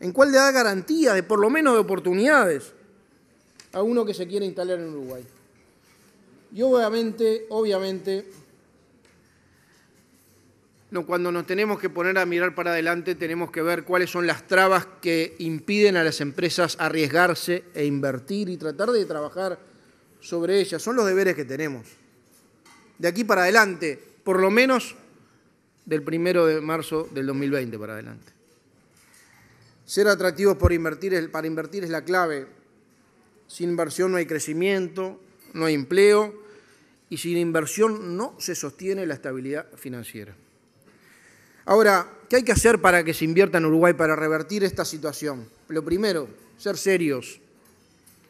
¿En cuál le da garantía, de por lo menos de oportunidades a uno que se quiere instalar en Uruguay? Y obviamente, obviamente, cuando nos tenemos que poner a mirar para adelante, tenemos que ver cuáles son las trabas que impiden a las empresas arriesgarse e invertir y tratar de trabajar sobre ellas. Son los deberes que tenemos. De aquí para adelante, por lo menos del primero de marzo del 2020 para adelante. Ser atractivos para invertir es la clave. Sin inversión no hay crecimiento, no hay empleo y sin inversión no se sostiene la estabilidad financiera. Ahora, ¿qué hay que hacer para que se invierta en Uruguay para revertir esta situación? Lo primero, ser serios.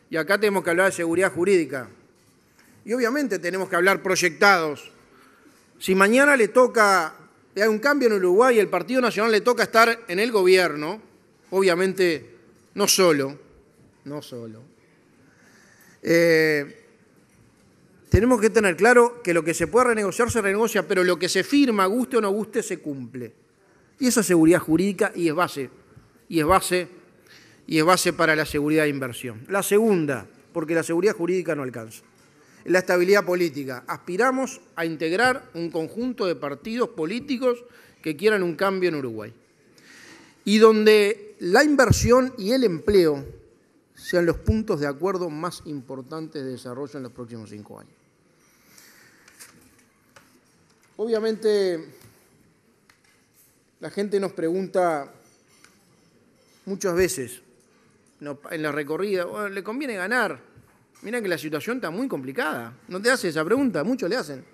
Y acá tenemos que hablar de seguridad jurídica. Y obviamente tenemos que hablar proyectados. Si mañana le toca, hay un cambio en Uruguay y el Partido Nacional le toca estar en el gobierno, obviamente no solo, no solo. Eh, tenemos que tener claro que lo que se puede renegociar se renegocia, pero lo que se firma, guste o no guste, se cumple. Y esa seguridad jurídica y es base, y es base, y es base para la seguridad de inversión. La segunda, porque la seguridad jurídica no alcanza. La estabilidad política. Aspiramos a integrar un conjunto de partidos políticos que quieran un cambio en Uruguay. Y donde la inversión y el empleo sean los puntos de acuerdo más importantes de desarrollo en los próximos cinco años. Obviamente, la gente nos pregunta muchas veces en la recorrida, ¿le conviene ganar? Mira que la situación está muy complicada. No te hace esa pregunta, muchos le hacen.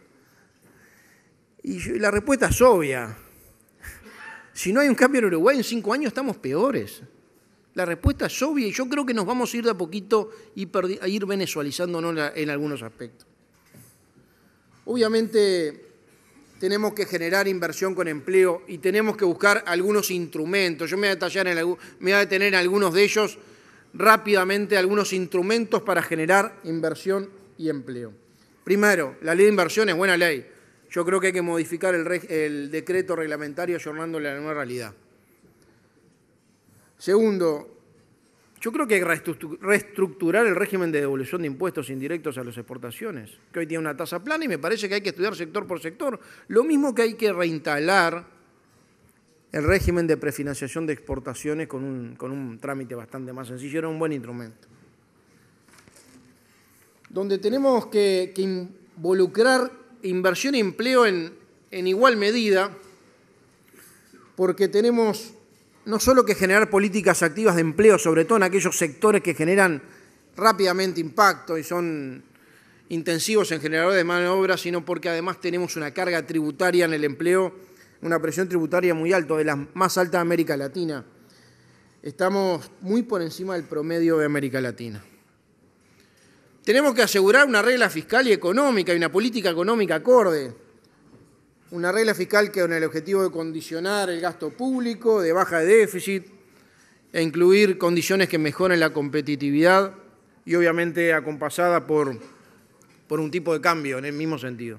Y la respuesta es obvia. Si no hay un cambio en Uruguay, en cinco años estamos peores. La respuesta es obvia y yo creo que nos vamos a ir de a poquito y a ir venezualizándonos en algunos aspectos. Obviamente, tenemos que generar inversión con empleo y tenemos que buscar algunos instrumentos. Yo me voy a, detallar en, me detener en algunos de ellos rápidamente, algunos instrumentos para generar inversión y empleo. Primero, la ley de inversión es buena ley. Yo creo que hay que modificar el, el decreto reglamentario ayornándole a la nueva realidad. Segundo, yo creo que reestructurar el régimen de devolución de impuestos indirectos a las exportaciones, que hoy tiene una tasa plana y me parece que hay que estudiar sector por sector. Lo mismo que hay que reinstalar el régimen de prefinanciación de exportaciones con un, con un trámite bastante más sencillo, era un buen instrumento. Donde tenemos que, involucrar inversión y empleo en, en igual medida, porque tenemos no solo que generar políticas activas de empleo, sobre todo en aquellos sectores que generan rápidamente impacto y son intensivos en generadores de mano de obra, sino porque además tenemos una carga tributaria en el empleo, una presión tributaria muy alta, de las más altas de América Latina. Estamos muy por encima del promedio de América Latina. Tenemos que asegurar una regla fiscal y económica y una política económica acorde una regla fiscal que con el objetivo de condicionar el gasto público, de baja de déficit, e incluir condiciones que mejoren la competitividad y obviamente acompasada por, por un tipo de cambio en el mismo sentido.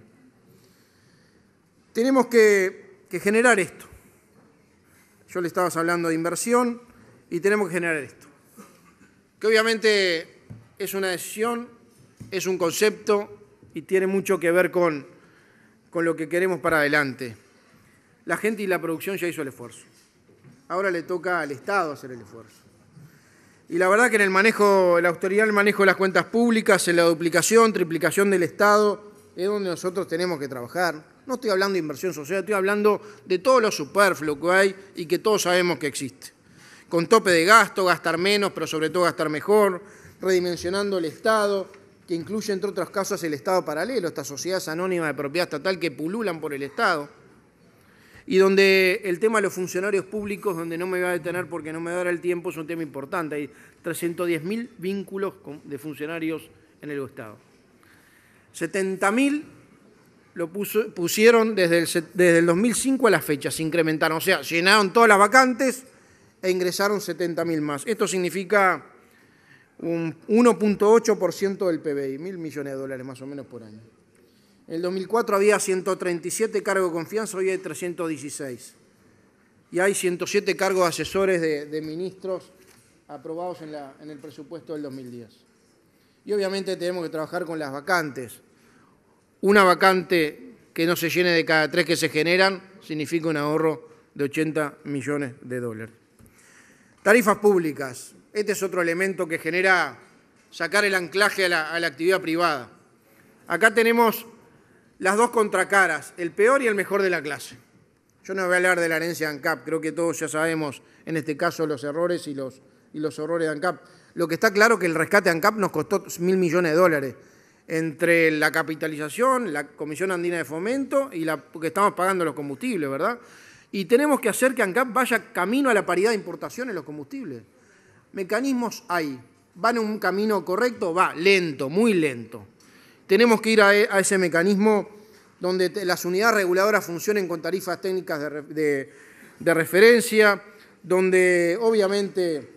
Tenemos que, que generar esto. Yo le estaba hablando de inversión y tenemos que generar esto. Que obviamente es una decisión, es un concepto y tiene mucho que ver con con lo que queremos para adelante. La gente y la producción ya hizo el esfuerzo. Ahora le toca al Estado hacer el esfuerzo. Y la verdad que en el manejo, la autoridad, el manejo de las cuentas públicas, en la duplicación, triplicación del Estado, es donde nosotros tenemos que trabajar. No estoy hablando de inversión social, estoy hablando de todo lo superfluo que hay y que todos sabemos que existe. Con tope de gasto, gastar menos, pero sobre todo gastar mejor, redimensionando el Estado, que incluye, entre otros casos, el Estado paralelo, estas sociedades anónimas de propiedad estatal que pululan por el Estado, y donde el tema de los funcionarios públicos, donde no me voy a detener porque no me dará el tiempo, es un tema importante. Hay 310.000 vínculos de funcionarios en el Estado. 70.000 lo pusieron desde el, desde el 2005 a la fecha, se incrementaron, o sea, llenaron todas las vacantes e ingresaron 70.000 más. Esto significa un 1.8% del PBI, mil millones de dólares más o menos por año. En el 2004 había 137 cargos de confianza, hoy hay 316. Y hay 107 cargos de asesores de, ministros aprobados en el presupuesto del 2010. Y obviamente tenemos que trabajar con las vacantes. Una vacante que no se llene de cada tres que se generan significa un ahorro de 80 millones de dólares. Tarifas públicas. Este es otro elemento que genera sacar el anclaje a la, actividad privada. Acá tenemos las dos contracaras, el peor y el mejor de la clase. Yo no voy a hablar de la herencia de ANCAP, creo que todos ya sabemos en este caso los errores y los, y los de ANCAP. Lo que está claro es que el rescate de ANCAP nos costó mil millones de dólares entre la capitalización, la Comisión Andina de Fomento y la que estamos pagando los combustibles, ¿verdad? Y tenemos que hacer que ANCAP vaya camino a la paridad de importación en los combustibles. Mecanismos hay. ¿Van en un camino correcto? Va, lento, muy lento. Tenemos que ir a, e, ese mecanismo donde las unidades reguladoras funcionen con tarifas técnicas de, referencia, donde obviamente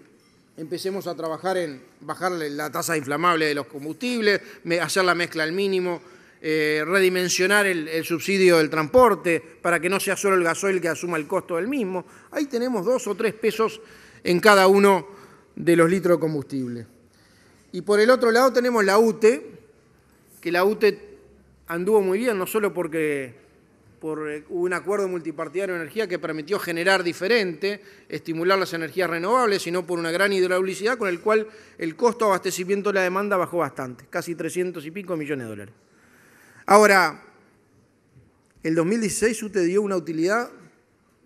empecemos a trabajar en bajar la tasa inflamable de los combustibles, hacer la mezcla al mínimo, eh, redimensionar el, subsidio del transporte para que no sea solo el gasoil que asuma el costo del mismo. Ahí tenemos dos o tres pesos en cada uno de los litros de combustible. Y por el otro lado tenemos la UTE, que la UTE anduvo muy bien, no solo porque por eh, un acuerdo multipartidario de energía que permitió generar diferente, estimular las energías renovables, sino por una gran hidraulicidad con el cual el costo de abastecimiento de la demanda bajó bastante, casi 300 y pico millones de dólares. Ahora, el 2016 UTE dio una utilidad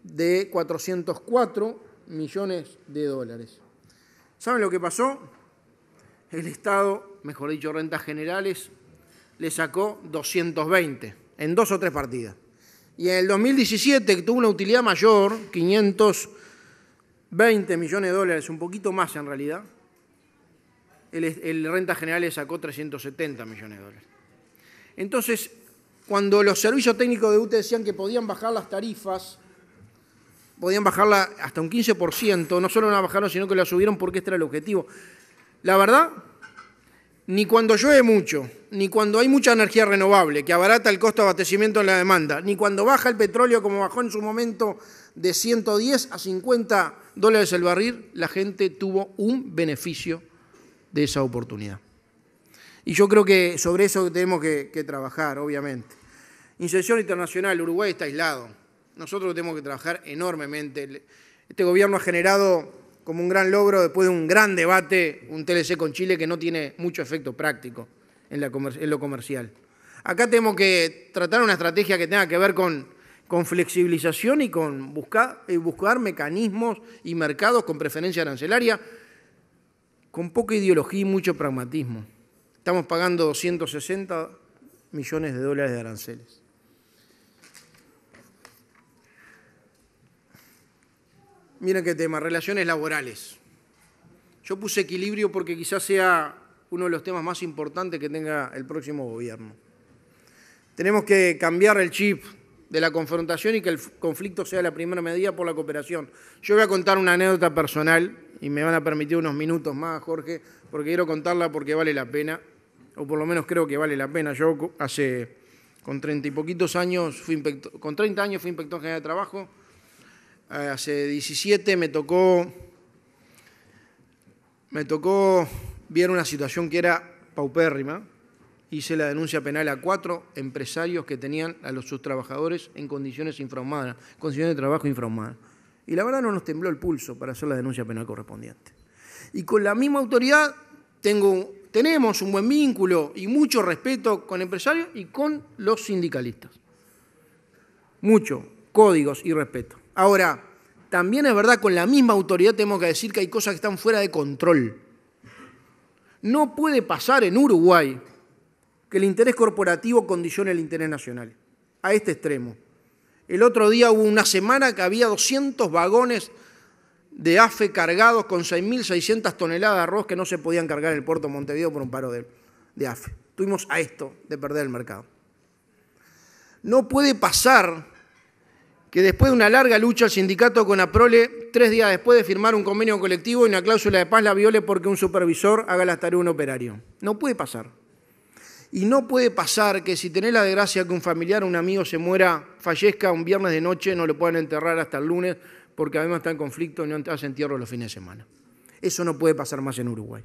de 404 millones de dólares. ¿Saben lo que pasó? El Estado, mejor dicho, rentas generales, le sacó 220 en dos o tres partidas. Y en el 2017, que tuvo una utilidad mayor, 520 millones de dólares, un poquito más en realidad, el, renta general sacó 370 millones de dólares. Entonces, cuando los servicios técnicos de UTE decían que podían bajar las tarifas podían bajarla hasta un 15%, no solo la bajaron, sino que la subieron porque este era el objetivo. La verdad, ni cuando llueve mucho, ni cuando hay mucha energía renovable, que abarata el costo de abastecimiento en la demanda, ni cuando baja el petróleo como bajó en su momento de 110 a 50 dólares el barril, la gente tuvo un beneficio de esa oportunidad. Y yo creo que sobre eso tenemos que, trabajar, obviamente. Inserción internacional, Uruguay está aislado nosotros tenemos que trabajar enormemente. Este gobierno ha generado como un gran logro, después de un gran debate, un TLC con Chile que no tiene mucho efecto práctico en, lo comercial. Acá tenemos que tratar una estrategia que tenga que ver con, flexibilización y con buscar, eh, buscar mecanismos y mercados con preferencia arancelaria, con poca ideología y mucho pragmatismo. Estamos pagando 260 millones de dólares de aranceles. Miren qué tema, relaciones laborales. Yo puse equilibrio porque quizás sea uno de los temas más importantes que tenga el próximo gobierno. Tenemos que cambiar el chip de la confrontación y que el conflicto sea la primera medida por la cooperación. Yo voy a contar una anécdota personal y me van a permitir unos minutos más, Jorge, porque quiero contarla porque vale la pena, o por lo menos creo que vale la pena. Yo hace, con 30 y poquitos años, fui con 30 años fui inspector general de trabajo, eh, hace 17 me tocó, me tocó ver una situación que era paupérrima. Hice la denuncia penal a cuatro empresarios que tenían a los, sus trabajadores en condiciones infrahumanas, condiciones de trabajo infrahumanas. Y la verdad no nos tembló el pulso para hacer la denuncia penal correspondiente. Y con la misma autoridad tengo, tenemos un buen vínculo y mucho respeto con empresarios y con los sindicalistas. Mucho, códigos y respeto. Ahora, también es verdad, con la misma autoridad tenemos que decir que hay cosas que están fuera de control. No puede pasar en Uruguay que el interés corporativo condicione el interés nacional, a este extremo. El otro día hubo una semana que había 200 vagones de AFE cargados con 6.600 toneladas de arroz que no se podían cargar en el puerto de Montevideo por un paro de, de AFE. Tuvimos a esto de perder el mercado. No puede pasar que después de una larga lucha el sindicato con Aprole, tres días después de firmar un convenio colectivo y una cláusula de paz, la viole porque un supervisor haga las tareas de un operario. No puede pasar. Y no puede pasar que si tenés la desgracia que un familiar o un amigo se muera, fallezca un viernes de noche, no lo puedan enterrar hasta el lunes, porque además está en conflicto y no hace entierro los fines de semana. Eso no puede pasar más en Uruguay.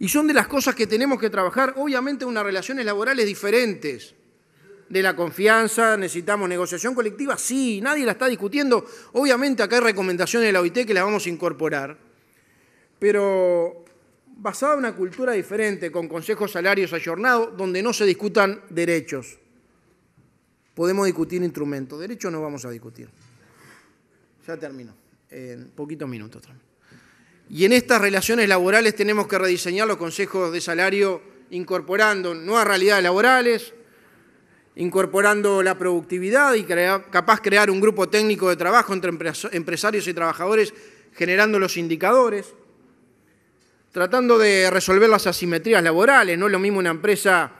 Y son de las cosas que tenemos que trabajar. Obviamente unas relaciones laborales diferentes de la confianza, necesitamos negociación colectiva, sí, nadie la está discutiendo. Obviamente acá hay recomendaciones de la OIT que las vamos a incorporar, pero basada en una cultura diferente, con consejos salarios ayornados, donde no se discutan derechos. Podemos discutir instrumentos, derechos no vamos a discutir. Ya termino, en poquitos minutos. Y en estas relaciones laborales tenemos que rediseñar los consejos de salario incorporando nuevas realidades laborales, incorporando la productividad y capaz capaz crear un grupo técnico de trabajo entre empresarios y trabajadores generando los indicadores, tratando de resolver las asimetrías laborales, no es lo mismo una empresa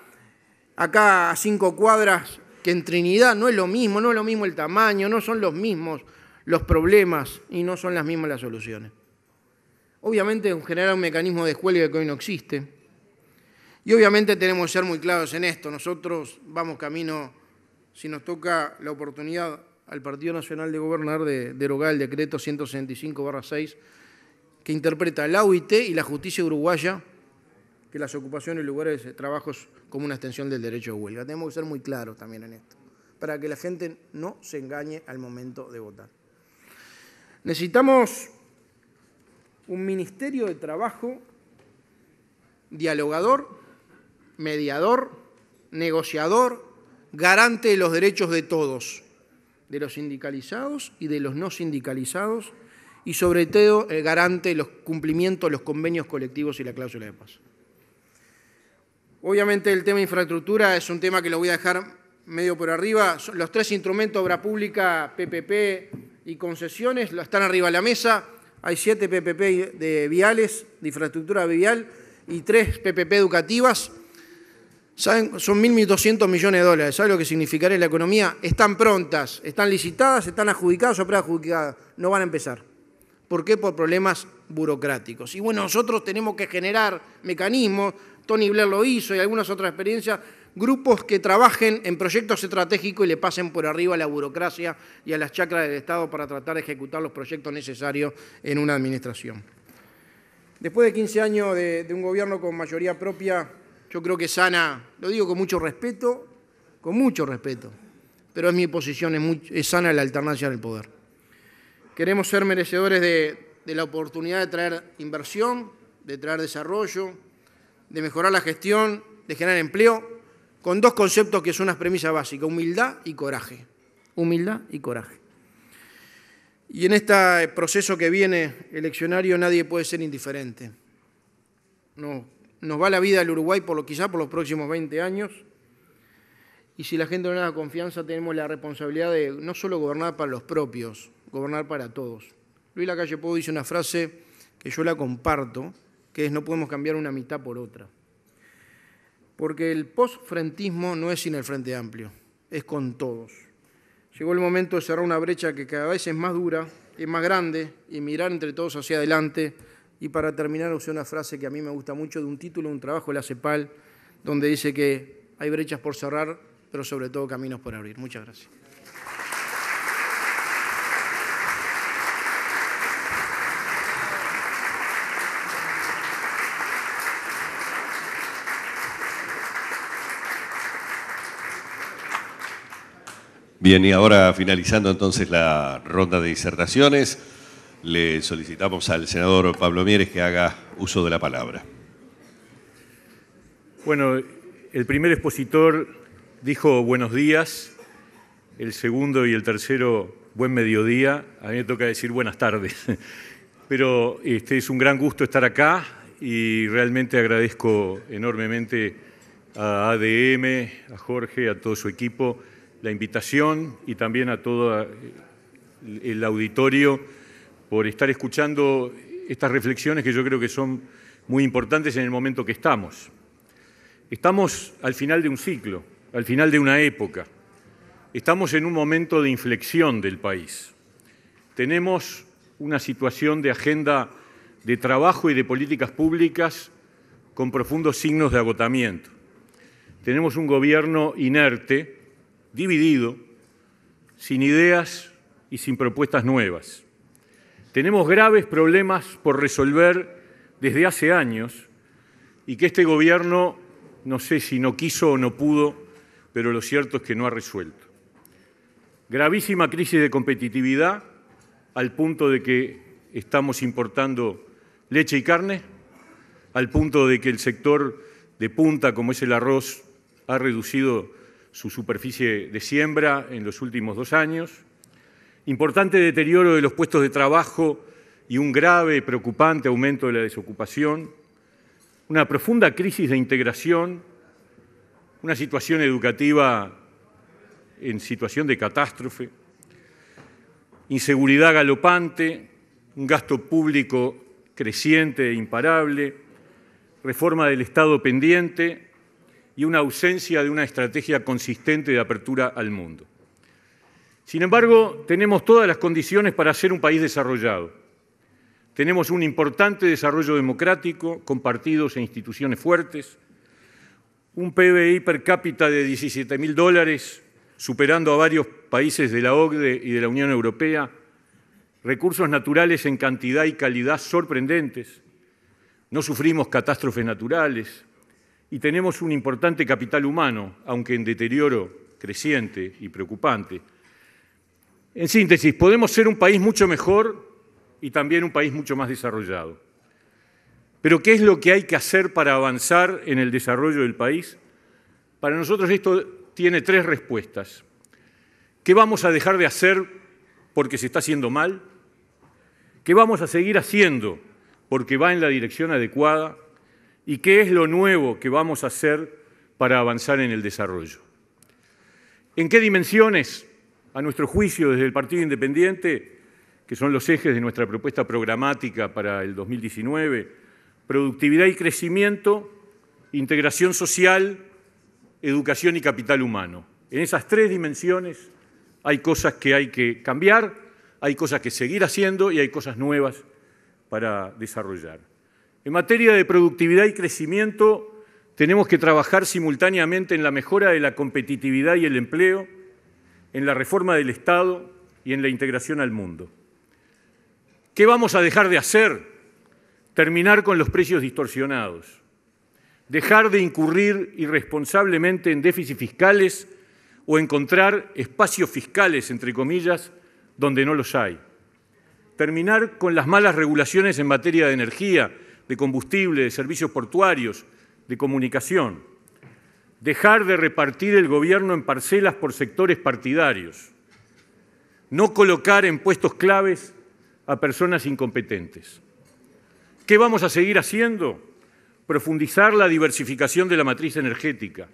acá a cinco cuadras que en Trinidad, no es lo mismo, no es lo mismo el tamaño, no son los mismos los problemas y no son las mismas las soluciones. Obviamente generar un mecanismo de juego que hoy no existe, y obviamente tenemos que ser muy claros en esto. Nosotros vamos camino, si nos toca la oportunidad al Partido Nacional de Gobernar, de derogar el decreto 165-6, que interpreta la OIT y la justicia uruguaya, que las ocupaciones y lugares de trabajo como una extensión del derecho de huelga. Tenemos que ser muy claros también en esto, para que la gente no se engañe al momento de votar. Necesitamos un Ministerio de Trabajo dialogador mediador, negociador, garante de los derechos de todos, de los sindicalizados y de los no sindicalizados, y sobre todo el garante de los cumplimientos de los convenios colectivos y la cláusula de paz. Obviamente el tema de infraestructura es un tema que lo voy a dejar medio por arriba. Los tres instrumentos, obra pública, PPP y concesiones, están arriba de la mesa. Hay siete PPP de viales, de infraestructura vial, y tres PPP educativas. Son 1.200 millones de dólares. ¿Saben lo que significaría la economía? Están prontas, están licitadas, están adjudicadas o preadjudicadas. No van a empezar. ¿Por qué? Por problemas burocráticos. Y bueno, nosotros tenemos que generar mecanismos, Tony Blair lo hizo y algunas otras experiencias, grupos que trabajen en proyectos estratégicos y le pasen por arriba a la burocracia y a las chacras del Estado para tratar de ejecutar los proyectos necesarios en una administración. Después de 15 años de un gobierno con mayoría propia, yo creo que sana, lo digo con mucho respeto, con mucho respeto, pero es mi posición, es, sana la alternancia en el poder. Queremos ser merecedores de, la oportunidad de traer inversión, de traer desarrollo, de mejorar la gestión, de generar empleo, con dos conceptos que son unas premisas básicas, humildad y coraje. Humildad y coraje. Y en este proceso que viene eleccionario nadie puede ser indiferente. No, nos va la vida al Uruguay por lo, quizá por los próximos 20 años. Y si la gente no nos da confianza, tenemos la responsabilidad de no solo gobernar para los propios, gobernar para todos. Luis Lacalle Pou dice una frase que yo la comparto, que es no podemos cambiar una mitad por otra. Porque el postfrentismo no es sin el Frente Amplio, es con todos. Llegó el momento de cerrar una brecha que cada vez es más dura, es más grande, y mirar entre todos hacia adelante y para terminar, usé una frase que a mí me gusta mucho de un título de un trabajo de la CEPAL, donde dice que hay brechas por cerrar, pero sobre todo caminos por abrir. Muchas gracias. Bien, y ahora finalizando entonces la ronda de disertaciones le solicitamos al senador Pablo Mieres que haga uso de la palabra. Bueno, el primer expositor dijo buenos días, el segundo y el tercero buen mediodía, a mí me toca decir buenas tardes. Pero este, es un gran gusto estar acá y realmente agradezco enormemente a ADM, a Jorge, a todo su equipo, la invitación y también a todo el auditorio por estar escuchando estas reflexiones que yo creo que son muy importantes en el momento que estamos. Estamos al final de un ciclo, al final de una época. Estamos en un momento de inflexión del país. Tenemos una situación de agenda de trabajo y de políticas públicas con profundos signos de agotamiento. Tenemos un gobierno inerte, dividido, sin ideas y sin propuestas nuevas. Tenemos graves problemas por resolver desde hace años y que este gobierno, no sé si no quiso o no pudo, pero lo cierto es que no ha resuelto. Gravísima crisis de competitividad al punto de que estamos importando leche y carne, al punto de que el sector de punta, como es el arroz, ha reducido su superficie de siembra en los últimos dos años importante deterioro de los puestos de trabajo y un grave y preocupante aumento de la desocupación, una profunda crisis de integración, una situación educativa en situación de catástrofe, inseguridad galopante, un gasto público creciente e imparable, reforma del Estado pendiente y una ausencia de una estrategia consistente de apertura al mundo. Sin embargo, tenemos todas las condiciones para ser un país desarrollado. Tenemos un importante desarrollo democrático con partidos e instituciones fuertes, un PBI per cápita de 17 mil dólares, superando a varios países de la OCDE y de la Unión Europea, recursos naturales en cantidad y calidad sorprendentes, no sufrimos catástrofes naturales y tenemos un importante capital humano, aunque en deterioro creciente y preocupante, en síntesis, podemos ser un país mucho mejor y también un país mucho más desarrollado. Pero ¿qué es lo que hay que hacer para avanzar en el desarrollo del país? Para nosotros esto tiene tres respuestas. ¿Qué vamos a dejar de hacer porque se está haciendo mal? ¿Qué vamos a seguir haciendo porque va en la dirección adecuada? ¿Y qué es lo nuevo que vamos a hacer para avanzar en el desarrollo? ¿En qué dimensiones a nuestro juicio desde el Partido Independiente, que son los ejes de nuestra propuesta programática para el 2019, productividad y crecimiento, integración social, educación y capital humano. En esas tres dimensiones hay cosas que hay que cambiar, hay cosas que seguir haciendo y hay cosas nuevas para desarrollar. En materia de productividad y crecimiento, tenemos que trabajar simultáneamente en la mejora de la competitividad y el empleo, en la reforma del Estado y en la integración al mundo. ¿Qué vamos a dejar de hacer? Terminar con los precios distorsionados, dejar de incurrir irresponsablemente en déficits fiscales o encontrar espacios fiscales, entre comillas, donde no los hay. Terminar con las malas regulaciones en materia de energía, de combustible, de servicios portuarios, de comunicación dejar de repartir el gobierno en parcelas por sectores partidarios, no colocar en puestos claves a personas incompetentes. ¿Qué vamos a seguir haciendo? Profundizar la diversificación de la matriz energética,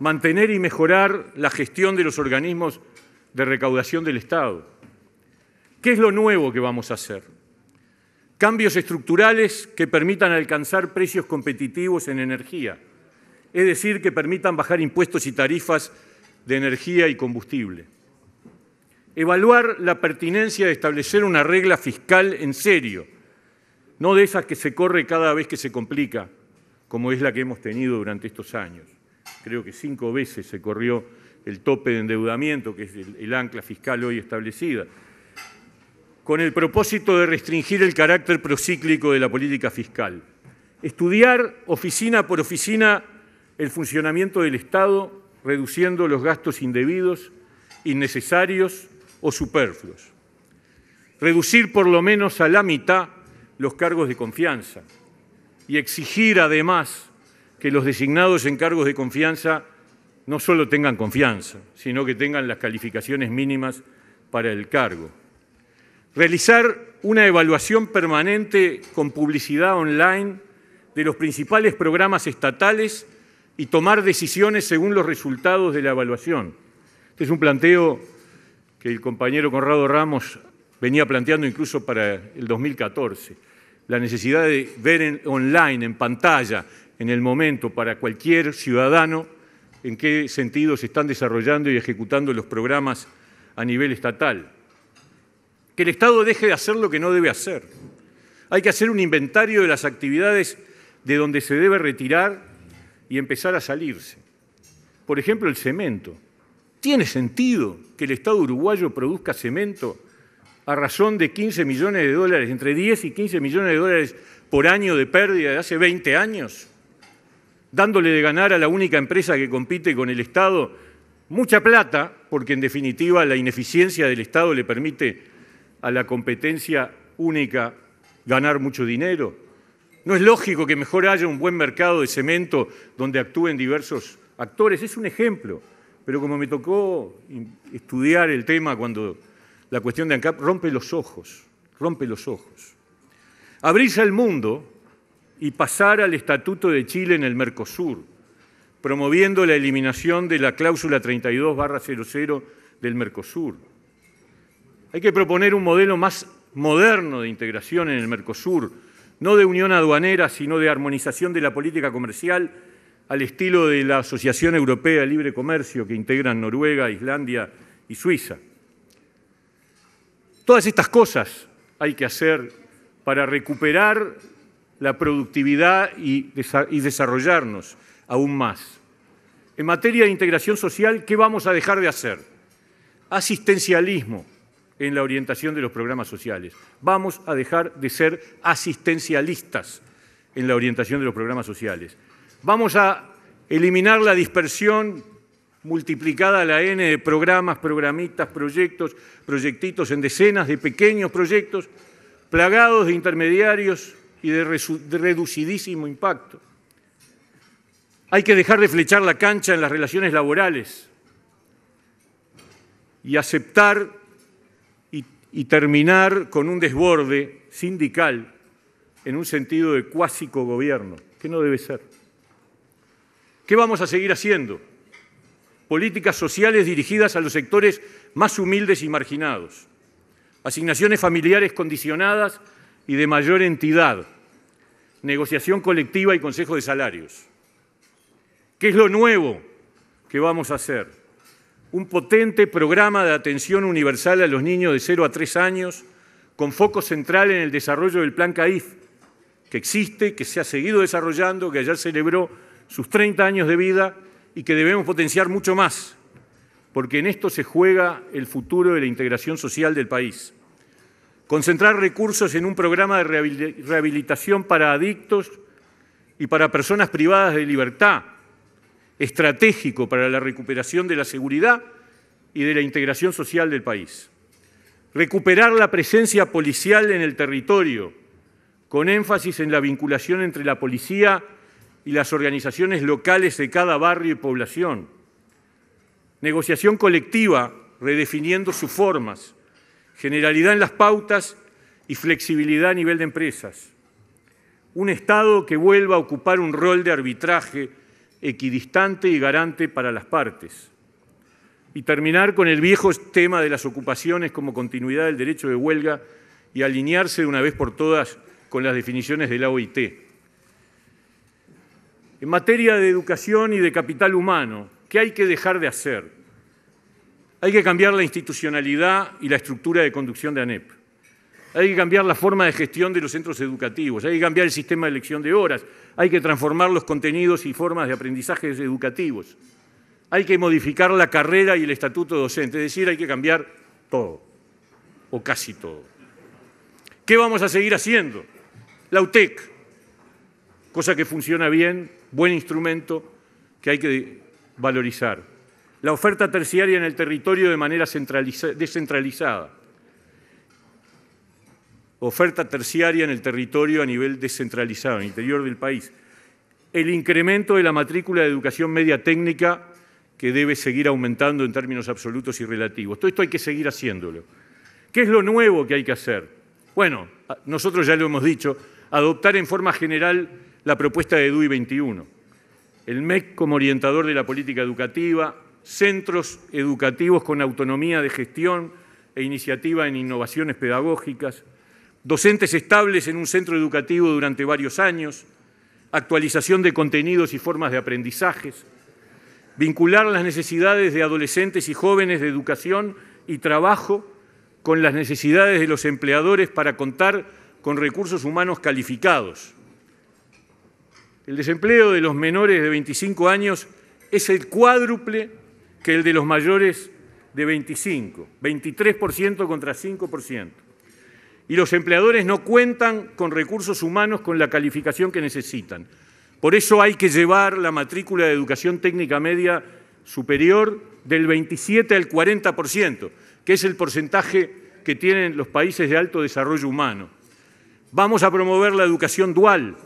mantener y mejorar la gestión de los organismos de recaudación del Estado. ¿Qué es lo nuevo que vamos a hacer? Cambios estructurales que permitan alcanzar precios competitivos en energía es decir, que permitan bajar impuestos y tarifas de energía y combustible. Evaluar la pertinencia de establecer una regla fiscal en serio, no de esas que se corre cada vez que se complica, como es la que hemos tenido durante estos años. Creo que cinco veces se corrió el tope de endeudamiento, que es el, ancla fiscal hoy establecida, con el propósito de restringir el carácter procíclico de la política fiscal. Estudiar oficina por oficina el funcionamiento del Estado, reduciendo los gastos indebidos, innecesarios o superfluos. Reducir por lo menos a la mitad los cargos de confianza y exigir además que los designados en cargos de confianza no solo tengan confianza, sino que tengan las calificaciones mínimas para el cargo. Realizar una evaluación permanente con publicidad online de los principales programas estatales y tomar decisiones según los resultados de la evaluación. Este es un planteo que el compañero Conrado Ramos venía planteando incluso para el 2014, la necesidad de ver online, en pantalla, en el momento, para cualquier ciudadano, en qué sentido se están desarrollando y ejecutando los programas a nivel estatal. Que el Estado deje de hacer lo que no debe hacer. Hay que hacer un inventario de las actividades de donde se debe retirar y empezar a salirse. Por ejemplo, el cemento. ¿Tiene sentido que el Estado uruguayo produzca cemento a razón de 15 millones de dólares, entre 10 y 15 millones de dólares por año de pérdida de hace 20 años? Dándole de ganar a la única empresa que compite con el Estado mucha plata, porque en definitiva la ineficiencia del Estado le permite a la competencia única ganar mucho dinero no es lógico que mejor haya un buen mercado de cemento donde actúen diversos actores. Es un ejemplo. Pero como me tocó estudiar el tema cuando la cuestión de ANCAP rompe los ojos, rompe los ojos. Abrirse al mundo y pasar al Estatuto de Chile en el Mercosur, promoviendo la eliminación de la cláusula 32-00 del Mercosur. Hay que proponer un modelo más moderno de integración en el Mercosur, no de unión aduanera, sino de armonización de la política comercial al estilo de la Asociación Europea de Libre Comercio que integran Noruega, Islandia y Suiza. Todas estas cosas hay que hacer para recuperar la productividad y, y desarrollarnos aún más. En materia de integración social, ¿qué vamos a dejar de hacer? Asistencialismo, en la orientación de los programas sociales. Vamos a dejar de ser asistencialistas en la orientación de los programas sociales. Vamos a eliminar la dispersión multiplicada a la N de programas, programitas, proyectos, proyectitos en decenas de pequeños proyectos, plagados de intermediarios y de, de reducidísimo impacto. Hay que dejar de flechar la cancha en las relaciones laborales y aceptar y terminar con un desborde sindical en un sentido de cuásico gobierno, que no debe ser. ¿Qué vamos a seguir haciendo? Políticas sociales dirigidas a los sectores más humildes y marginados, asignaciones familiares condicionadas y de mayor entidad, negociación colectiva y consejo de salarios. ¿Qué es lo nuevo que vamos a hacer? un potente programa de atención universal a los niños de 0 a 3 años, con foco central en el desarrollo del Plan CAIF, que existe, que se ha seguido desarrollando, que ayer celebró sus 30 años de vida y que debemos potenciar mucho más, porque en esto se juega el futuro de la integración social del país. Concentrar recursos en un programa de rehabilitación para adictos y para personas privadas de libertad, estratégico para la recuperación de la seguridad y de la integración social del país. Recuperar la presencia policial en el territorio, con énfasis en la vinculación entre la policía y las organizaciones locales de cada barrio y población. Negociación colectiva, redefiniendo sus formas, generalidad en las pautas y flexibilidad a nivel de empresas. Un Estado que vuelva a ocupar un rol de arbitraje equidistante y garante para las partes. Y terminar con el viejo tema de las ocupaciones como continuidad del derecho de huelga y alinearse de una vez por todas con las definiciones de la OIT. En materia de educación y de capital humano, ¿qué hay que dejar de hacer? Hay que cambiar la institucionalidad y la estructura de conducción de ANEP hay que cambiar la forma de gestión de los centros educativos, hay que cambiar el sistema de elección de horas, hay que transformar los contenidos y formas de aprendizaje educativos, hay que modificar la carrera y el estatuto docente, es decir, hay que cambiar todo, o casi todo. ¿Qué vamos a seguir haciendo? La UTEC, cosa que funciona bien, buen instrumento que hay que valorizar. La oferta terciaria en el territorio de manera descentralizada oferta terciaria en el territorio a nivel descentralizado, en el interior del país, el incremento de la matrícula de educación media técnica que debe seguir aumentando en términos absolutos y relativos. Todo esto hay que seguir haciéndolo. ¿Qué es lo nuevo que hay que hacer? Bueno, nosotros ya lo hemos dicho, adoptar en forma general la propuesta de DUI 21, el MEC como orientador de la política educativa, centros educativos con autonomía de gestión e iniciativa en innovaciones pedagógicas, docentes estables en un centro educativo durante varios años, actualización de contenidos y formas de aprendizajes, vincular las necesidades de adolescentes y jóvenes de educación y trabajo con las necesidades de los empleadores para contar con recursos humanos calificados. El desempleo de los menores de 25 años es el cuádruple que el de los mayores de 25, 23% contra 5% y los empleadores no cuentan con recursos humanos con la calificación que necesitan. Por eso hay que llevar la matrícula de educación técnica media superior del 27 al 40%, que es el porcentaje que tienen los países de alto desarrollo humano. Vamos a promover la educación dual,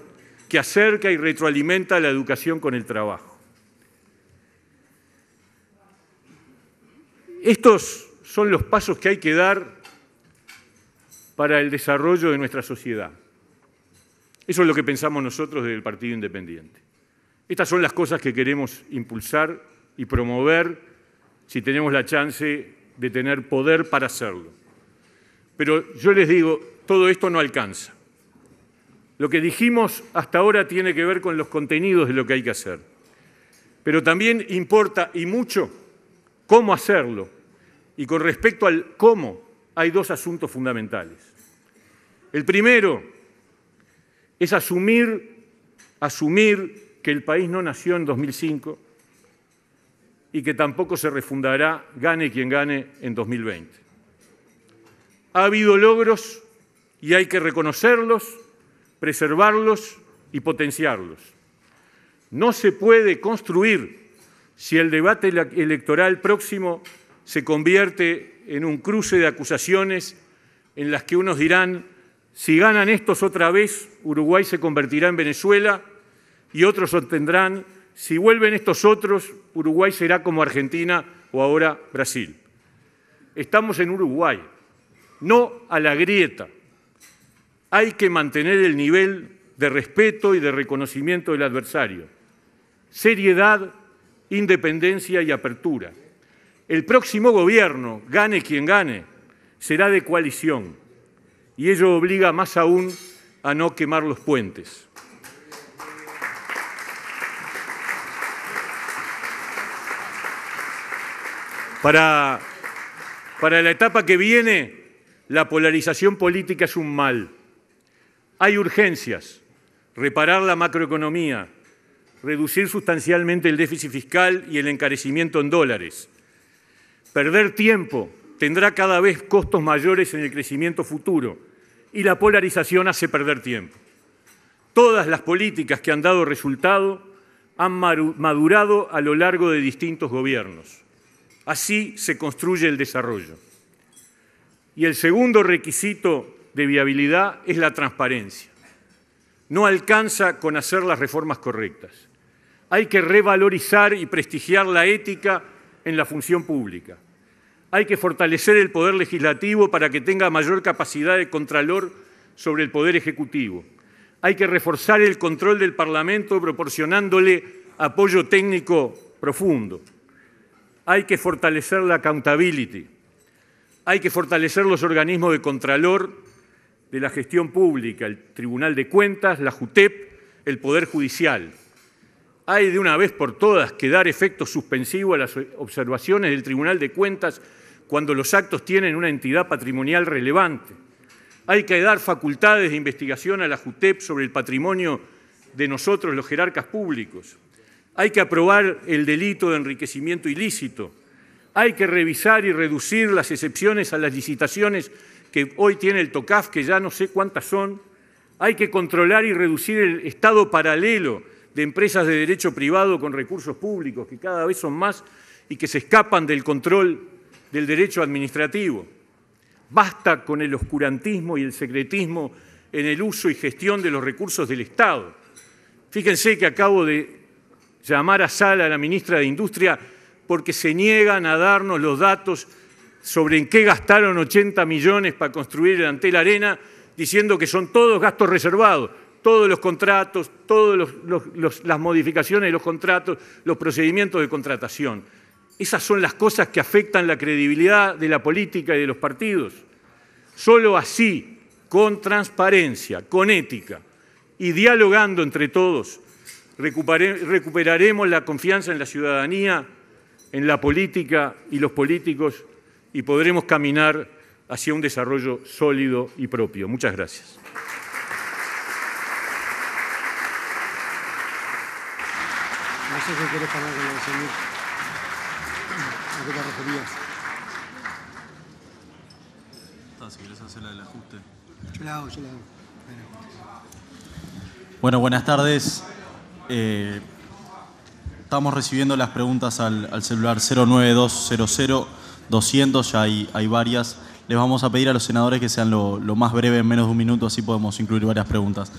que acerca y retroalimenta la educación con el trabajo. Estos son los pasos que hay que dar para el desarrollo de nuestra sociedad. Eso es lo que pensamos nosotros del Partido Independiente. Estas son las cosas que queremos impulsar y promover si tenemos la chance de tener poder para hacerlo. Pero yo les digo, todo esto no alcanza. Lo que dijimos hasta ahora tiene que ver con los contenidos de lo que hay que hacer. Pero también importa y mucho cómo hacerlo. Y con respecto al cómo, hay dos asuntos fundamentales. El primero es asumir, asumir que el país no nació en 2005 y que tampoco se refundará, gane quien gane, en 2020. Ha habido logros y hay que reconocerlos, preservarlos y potenciarlos. No se puede construir si el debate electoral próximo se convierte en un cruce de acusaciones en las que unos dirán si ganan estos otra vez, Uruguay se convertirá en Venezuela y otros obtendrán. Si vuelven estos otros, Uruguay será como Argentina o ahora Brasil. Estamos en Uruguay, no a la grieta. Hay que mantener el nivel de respeto y de reconocimiento del adversario. Seriedad, independencia y apertura. El próximo gobierno, gane quien gane, será de coalición y ello obliga más aún a no quemar los puentes. Para, para la etapa que viene, la polarización política es un mal. Hay urgencias, reparar la macroeconomía, reducir sustancialmente el déficit fiscal y el encarecimiento en dólares, perder tiempo tendrá cada vez costos mayores en el crecimiento futuro y la polarización hace perder tiempo. Todas las políticas que han dado resultado han madurado a lo largo de distintos gobiernos. Así se construye el desarrollo. Y el segundo requisito de viabilidad es la transparencia. No alcanza con hacer las reformas correctas. Hay que revalorizar y prestigiar la ética en la función pública hay que fortalecer el poder legislativo para que tenga mayor capacidad de contralor sobre el poder ejecutivo. Hay que reforzar el control del Parlamento proporcionándole apoyo técnico profundo. Hay que fortalecer la accountability. Hay que fortalecer los organismos de contralor de la gestión pública, el Tribunal de Cuentas, la JUTEP, el Poder Judicial hay de una vez por todas que dar efecto suspensivo a las observaciones del Tribunal de Cuentas cuando los actos tienen una entidad patrimonial relevante. Hay que dar facultades de investigación a la JUTEP sobre el patrimonio de nosotros los jerarcas públicos. Hay que aprobar el delito de enriquecimiento ilícito. Hay que revisar y reducir las excepciones a las licitaciones que hoy tiene el TOCAF, que ya no sé cuántas son. Hay que controlar y reducir el estado paralelo de empresas de derecho privado con recursos públicos, que cada vez son más y que se escapan del control del derecho administrativo. Basta con el oscurantismo y el secretismo en el uso y gestión de los recursos del Estado. Fíjense que acabo de llamar a Sala, a la ministra de Industria, porque se niegan a darnos los datos sobre en qué gastaron 80 millones para construir el Antel Arena, diciendo que son todos gastos reservados todos los contratos, todas las modificaciones de los contratos, los procedimientos de contratación. Esas son las cosas que afectan la credibilidad de la política y de los partidos. Solo así, con transparencia, con ética y dialogando entre todos, recuperaremos la confianza en la ciudadanía, en la política y los políticos y podremos caminar hacia un desarrollo sólido y propio. Muchas gracias. sé hablar con el señor. ¿A qué referías? Ah, si hacer la Yo la hago, yo la hago. Bueno, buenas tardes. Eh, estamos recibiendo las preguntas al, celular 09200 200, ya hay, varias. Les vamos a pedir a los senadores que sean lo, más breve, en menos de un minuto, así podemos incluir varias preguntas.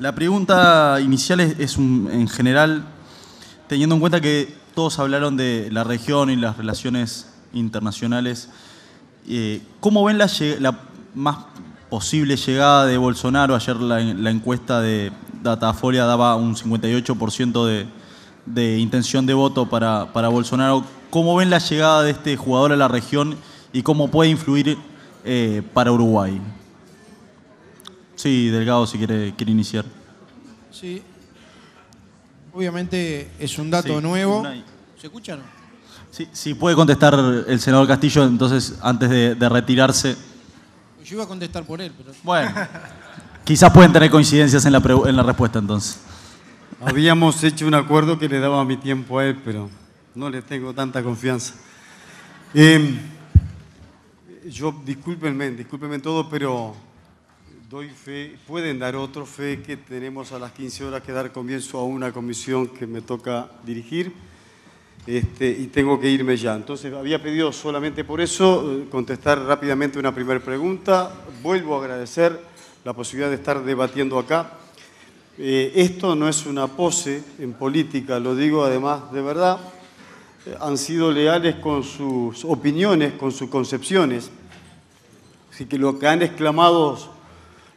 La pregunta inicial es, en general teniendo en cuenta que todos hablaron de la región y las relaciones internacionales, eh, ¿cómo ven la, más posible llegada de Bolsonaro? Ayer la, encuesta de Datafolia daba un 58% de, de, intención de voto para, Bolsonaro. ¿Cómo ven la llegada de este jugador a la región y cómo puede influir eh, para Uruguay? Sí, Delgado, si quiere, quiere iniciar. Sí, Obviamente es un dato nuevo. ¿Se escucha? No? Sí, puede contestar el senador Castillo, entonces, antes de, retirarse. Pues yo iba a contestar por él, pero... Bueno, quizás pueden tener coincidencias en la, en la respuesta entonces. Habíamos hecho un acuerdo que le daba mi tiempo a él, pero no le tengo tanta confianza. Em, yo, discúlpenme, discúlpenme todo, pero Doy fe, pueden dar otro fe que tenemos a las 15 horas que dar comienzo a una comisión que me toca dirigir este, y tengo que irme ya. Entonces había pedido solamente por eso eh, contestar rápidamente una primera pregunta. Vuelvo a agradecer la posibilidad de estar debatiendo acá. Eh, esto no es una pose en política, lo digo además de verdad. Eh, han sido leales con sus opiniones, con sus concepciones. Así que lo que han exclamado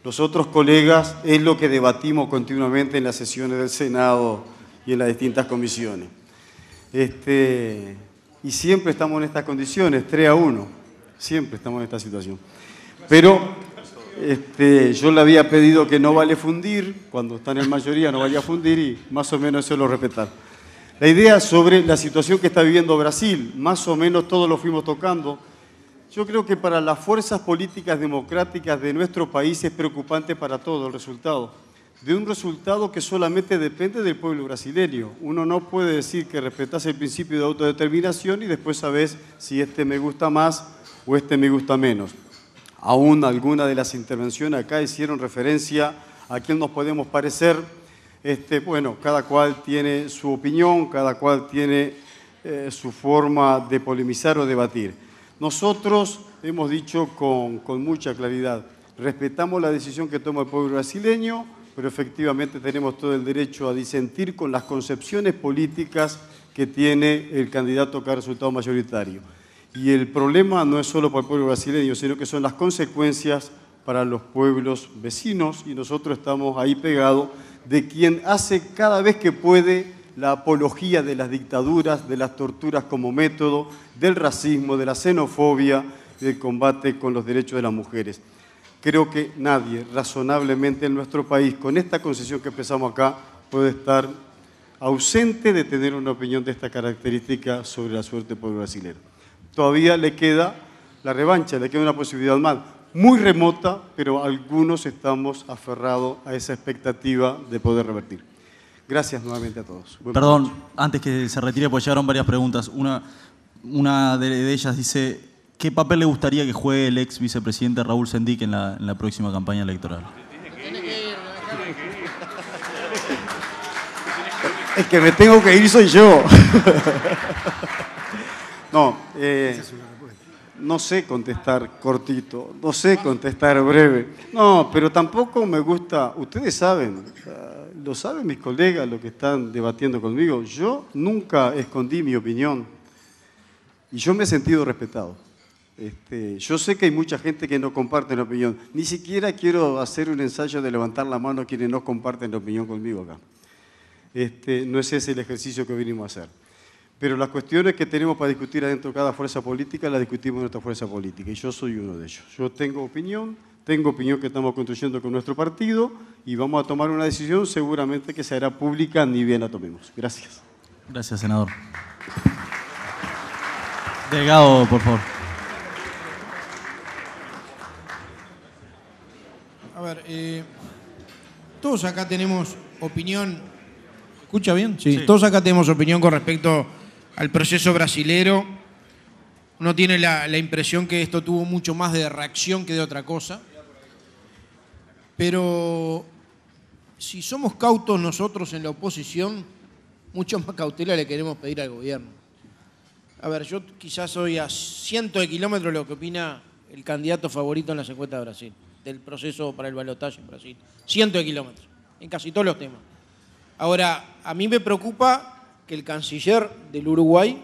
los otros colegas es lo que debatimos continuamente en las sesiones del Senado y en las distintas comisiones. Este, y siempre estamos en estas condiciones, 3 a 1, siempre estamos en esta situación. Pero este, yo le había pedido que no vale fundir, cuando están en mayoría no vaya a fundir y más o menos eso lo respetar. La idea sobre la situación que está viviendo Brasil, más o menos todos lo fuimos tocando, yo creo que para las fuerzas políticas democráticas de nuestro país es preocupante para todo el resultado, de un resultado que solamente depende del pueblo brasileño. Uno no puede decir que respetase el principio de autodeterminación y después sabes si este me gusta más o este me gusta menos. Aún algunas de las intervenciones acá hicieron referencia a quién nos podemos parecer. Este, bueno, cada cual tiene su opinión, cada cual tiene eh, su forma de polemizar o debatir. Nosotros hemos dicho con, mucha claridad, respetamos la decisión que toma el pueblo brasileño, pero efectivamente tenemos todo el derecho a disentir con las concepciones políticas que tiene el candidato que ha resultado mayoritario. Y el problema no es solo para el pueblo brasileño, sino que son las consecuencias para los pueblos vecinos y nosotros estamos ahí pegados de quien hace cada vez que puede la apología de las dictaduras, de las torturas como método, del racismo, de la xenofobia, del combate con los derechos de las mujeres. Creo que nadie razonablemente en nuestro país, con esta concesión que empezamos acá, puede estar ausente de tener una opinión de esta característica sobre la suerte del pueblo brasileño. Todavía le queda la revancha, le queda una posibilidad más, muy remota, pero algunos estamos aferrados a esa expectativa de poder revertir. Gracias nuevamente a todos. Perdón, antes que se retire, pues llegaron varias preguntas. Una, una de ellas dice, ¿qué papel le gustaría que juegue el ex vicepresidente Raúl Sendik en la, próxima campaña electoral? Es que me tengo que ir soy yo. no, eh, no sé contestar cortito, no sé contestar breve. No, pero tampoco me gusta, ustedes saben, lo saben mis colegas, los que están debatiendo conmigo, yo nunca escondí mi opinión y yo me he sentido respetado. Este, yo sé que hay mucha gente que no comparte la opinión. Ni siquiera quiero hacer un ensayo de levantar la mano a quienes no comparten la opinión conmigo acá. Este, no es ese el ejercicio que vinimos a hacer. Pero las cuestiones que tenemos para discutir adentro de cada fuerza política las discutimos en nuestra fuerza política y yo soy uno de ellos. Yo tengo opinión, tengo opinión que estamos construyendo con nuestro partido y vamos a tomar una decisión seguramente que será pública ni bien la tomemos. Gracias. Gracias, senador. Delgado, por favor. A ver, eh, todos acá tenemos opinión. ¿Escucha bien? Sí. Todos acá tenemos opinión con respecto al proceso brasilero. Uno tiene la impresión que esto tuvo mucho más de reacción que de otra cosa pero si somos cautos nosotros en la oposición, mucho más cautela le queremos pedir al gobierno. A ver, yo quizás soy a cientos de kilómetros lo que opina el candidato favorito en la encuestas de Brasil, del proceso para el balotaje en Brasil. Cientos de kilómetros, en casi todos los temas. Ahora, a mí me preocupa que el canciller del Uruguay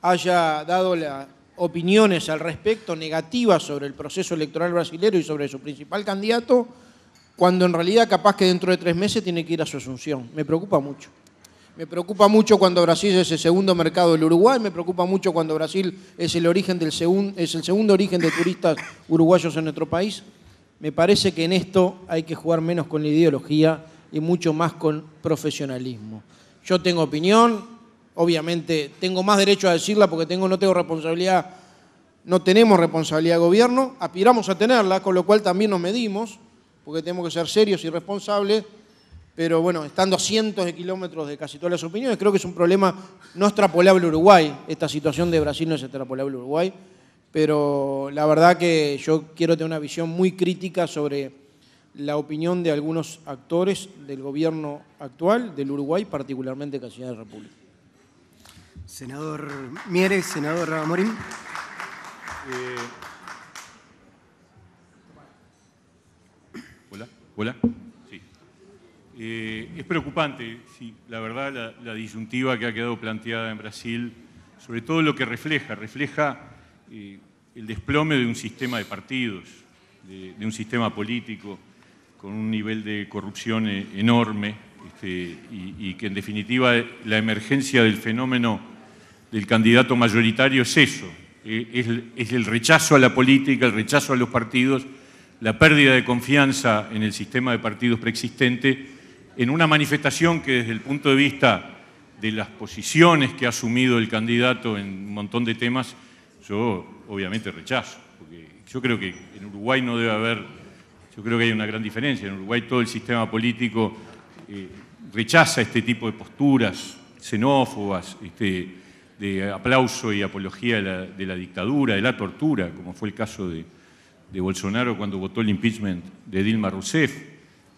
haya dado la opiniones al respecto negativas sobre el proceso electoral brasileño y sobre su principal candidato, cuando en realidad capaz que dentro de tres meses tiene que ir a su asunción. Me preocupa mucho. Me preocupa mucho cuando Brasil es el segundo mercado del Uruguay, me preocupa mucho cuando Brasil es el, origen del es el segundo origen de turistas uruguayos en nuestro país. Me parece que en esto hay que jugar menos con la ideología y mucho más con profesionalismo. Yo tengo opinión, obviamente tengo más derecho a decirla porque tengo, no tengo responsabilidad, no tenemos responsabilidad de gobierno, aspiramos a tenerla, con lo cual también nos medimos, porque tenemos que ser serios y responsables, pero bueno, estando a cientos de kilómetros de casi todas las opiniones, creo que es un problema no extrapolable Uruguay, esta situación de Brasil no es extrapolable Uruguay, pero la verdad que yo quiero tener una visión muy crítica sobre la opinión de algunos actores del gobierno actual, del Uruguay, particularmente de la República. Senador Mieres, senador Morín. Eh, hola, hola. Sí. Eh, es preocupante, la verdad, la, disyuntiva que ha quedado planteada en Brasil, sobre todo lo que refleja, refleja eh, el desplome de un sistema de partidos, de, un sistema político con un nivel de corrupción enorme este, y que en definitiva la emergencia del fenómeno del candidato mayoritario es eso, eh, es, el rechazo a la política, el rechazo a los partidos, la pérdida de confianza en el sistema de partidos preexistente, en una manifestación que desde el punto de vista de las posiciones que ha asumido el candidato en un montón de temas, yo obviamente rechazo. Porque yo creo que en Uruguay no debe haber, yo creo que hay una gran diferencia. En Uruguay todo el sistema político eh, rechaza este tipo de posturas xenófobas, este, de aplauso y apología de la, dictadura, de la tortura, como fue el caso de, Bolsonaro cuando votó el impeachment de Dilma Rousseff,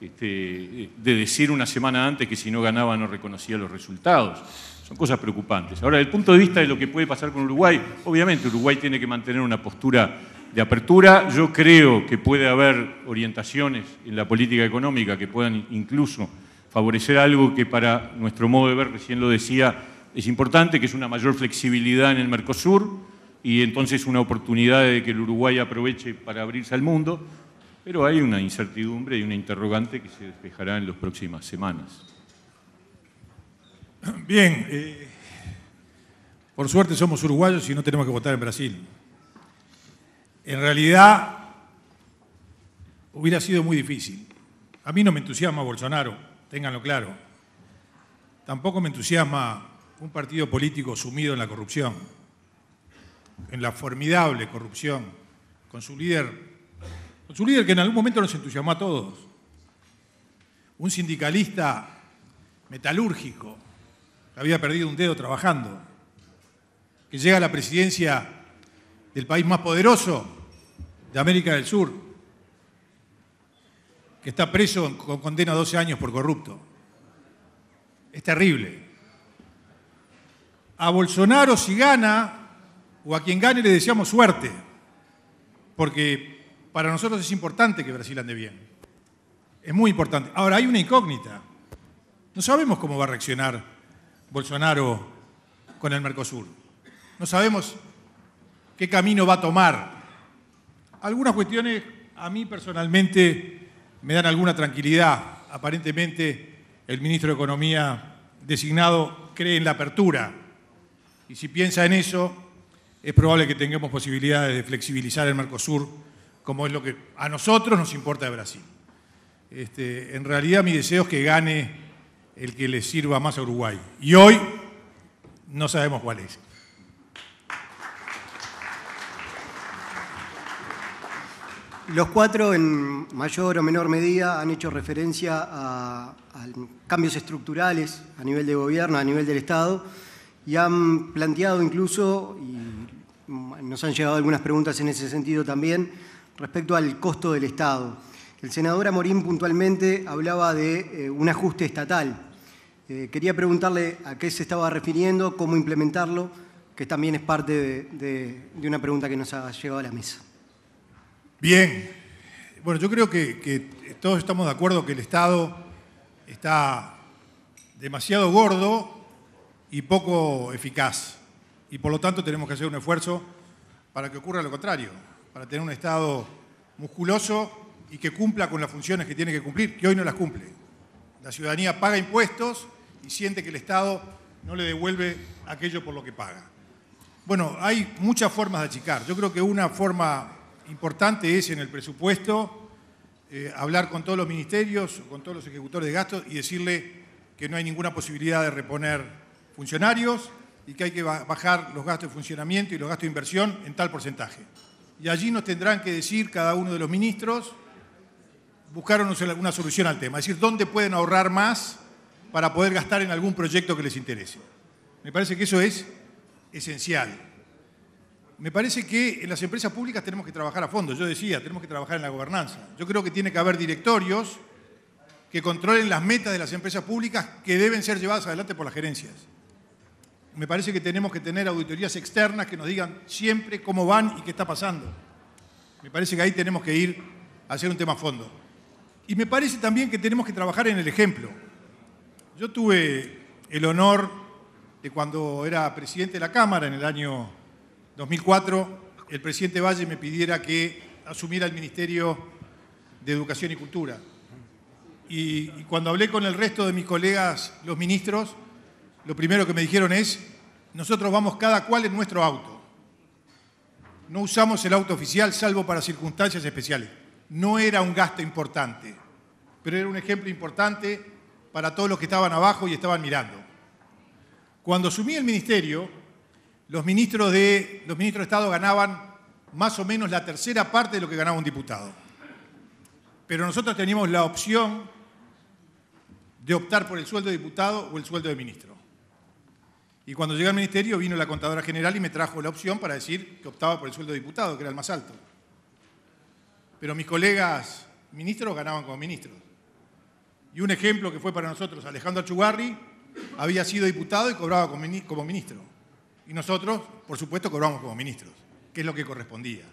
este, de decir una semana antes que si no ganaba no reconocía los resultados. Son cosas preocupantes. Ahora, desde el punto de vista de lo que puede pasar con Uruguay, obviamente Uruguay tiene que mantener una postura de apertura. Yo creo que puede haber orientaciones en la política económica que puedan incluso favorecer algo que para nuestro modo de ver, recién lo decía, es importante, que es una mayor flexibilidad en el Mercosur y entonces una oportunidad de que el Uruguay aproveche para abrirse al mundo, pero hay una incertidumbre y una interrogante que se despejará en las próximas semanas. Bien, eh, por suerte somos uruguayos y no tenemos que votar en Brasil. En realidad hubiera sido muy difícil. A mí no me entusiasma Bolsonaro, ténganlo claro. Tampoco me entusiasma un partido político sumido en la corrupción, en la formidable corrupción, con su líder, con su líder que en algún momento nos entusiasmó a todos, un sindicalista metalúrgico que había perdido un dedo trabajando, que llega a la presidencia del país más poderoso de América del Sur, que está preso con condena a 12 años por corrupto. Es terrible a Bolsonaro si gana o a quien gane le deseamos suerte, porque para nosotros es importante que Brasil ande bien. Es muy importante. Ahora, hay una incógnita. No sabemos cómo va a reaccionar Bolsonaro con el Mercosur. No sabemos qué camino va a tomar. Algunas cuestiones a mí personalmente me dan alguna tranquilidad. Aparentemente el ministro de Economía designado cree en la apertura y si piensa en eso, es probable que tengamos posibilidades de flexibilizar el Mercosur, como es lo que a nosotros nos importa de Brasil. Este, en realidad mi deseo es que gane el que le sirva más a Uruguay. Y hoy no sabemos cuál es. Los cuatro, en mayor o menor medida, han hecho referencia a cambios estructurales a nivel de gobierno, a nivel del Estado y han planteado incluso, y nos han llegado algunas preguntas en ese sentido también, respecto al costo del Estado. El senador Amorín puntualmente hablaba de eh, un ajuste estatal. Eh, quería preguntarle a qué se estaba refiriendo, cómo implementarlo, que también es parte de, una pregunta que nos ha llegado a la mesa. Bien. Bueno, yo creo que todos estamos de acuerdo que el Estado está demasiado gordo y poco eficaz. Y por lo tanto tenemos que hacer un esfuerzo para que ocurra lo contrario, para tener un Estado musculoso y que cumpla con las funciones que tiene que cumplir, que hoy no las cumple. La ciudadanía paga impuestos y siente que el Estado no le devuelve aquello por lo que paga. Bueno, hay muchas formas de achicar. Yo creo que una forma importante es en el presupuesto eh, hablar con todos los ministerios, con todos los ejecutores de gastos y decirle que no hay ninguna posibilidad de reponer funcionarios y que hay que bajar los gastos de funcionamiento y los gastos de inversión en tal porcentaje. Y allí nos tendrán que decir cada uno de los ministros, buscaron una solución al tema, es decir, dónde pueden ahorrar más para poder gastar en algún proyecto que les interese. Me parece que eso es esencial. Me parece que en las empresas públicas tenemos que trabajar a fondo, yo decía, tenemos que trabajar en la gobernanza. Yo creo que tiene que haber directorios que controlen las metas de las empresas públicas que deben ser llevadas adelante por las gerencias me parece que tenemos que tener auditorías externas que nos digan siempre cómo van y qué está pasando. Me parece que ahí tenemos que ir a hacer un tema a fondo. Y me parece también que tenemos que trabajar en el ejemplo. Yo tuve el honor de cuando era presidente de la Cámara en el año 2004, el presidente Valle me pidiera que asumiera el Ministerio de Educación y Cultura. Y, y cuando hablé con el resto de mis colegas, los ministros, lo primero que me dijeron es, nosotros vamos cada cual en nuestro auto. No usamos el auto oficial salvo para circunstancias especiales. No era un gasto importante, pero era un ejemplo importante para todos los que estaban abajo y estaban mirando. Cuando asumí el ministerio, los ministros de, los ministros Estado ganaban más o menos la tercera parte de lo que ganaba un diputado. Pero nosotros teníamos la opción de optar por el sueldo de diputado o el sueldo de ministro. Y cuando llegué al ministerio vino la contadora general y me trajo la opción para decir que optaba por el sueldo de diputado, que era el más alto. Pero mis colegas ministros ganaban como ministros. Y un ejemplo que fue para nosotros, Alejandro Chugarri había sido diputado y cobraba como ministro. Y nosotros, por supuesto, cobramos como ministros, que es lo que correspondía.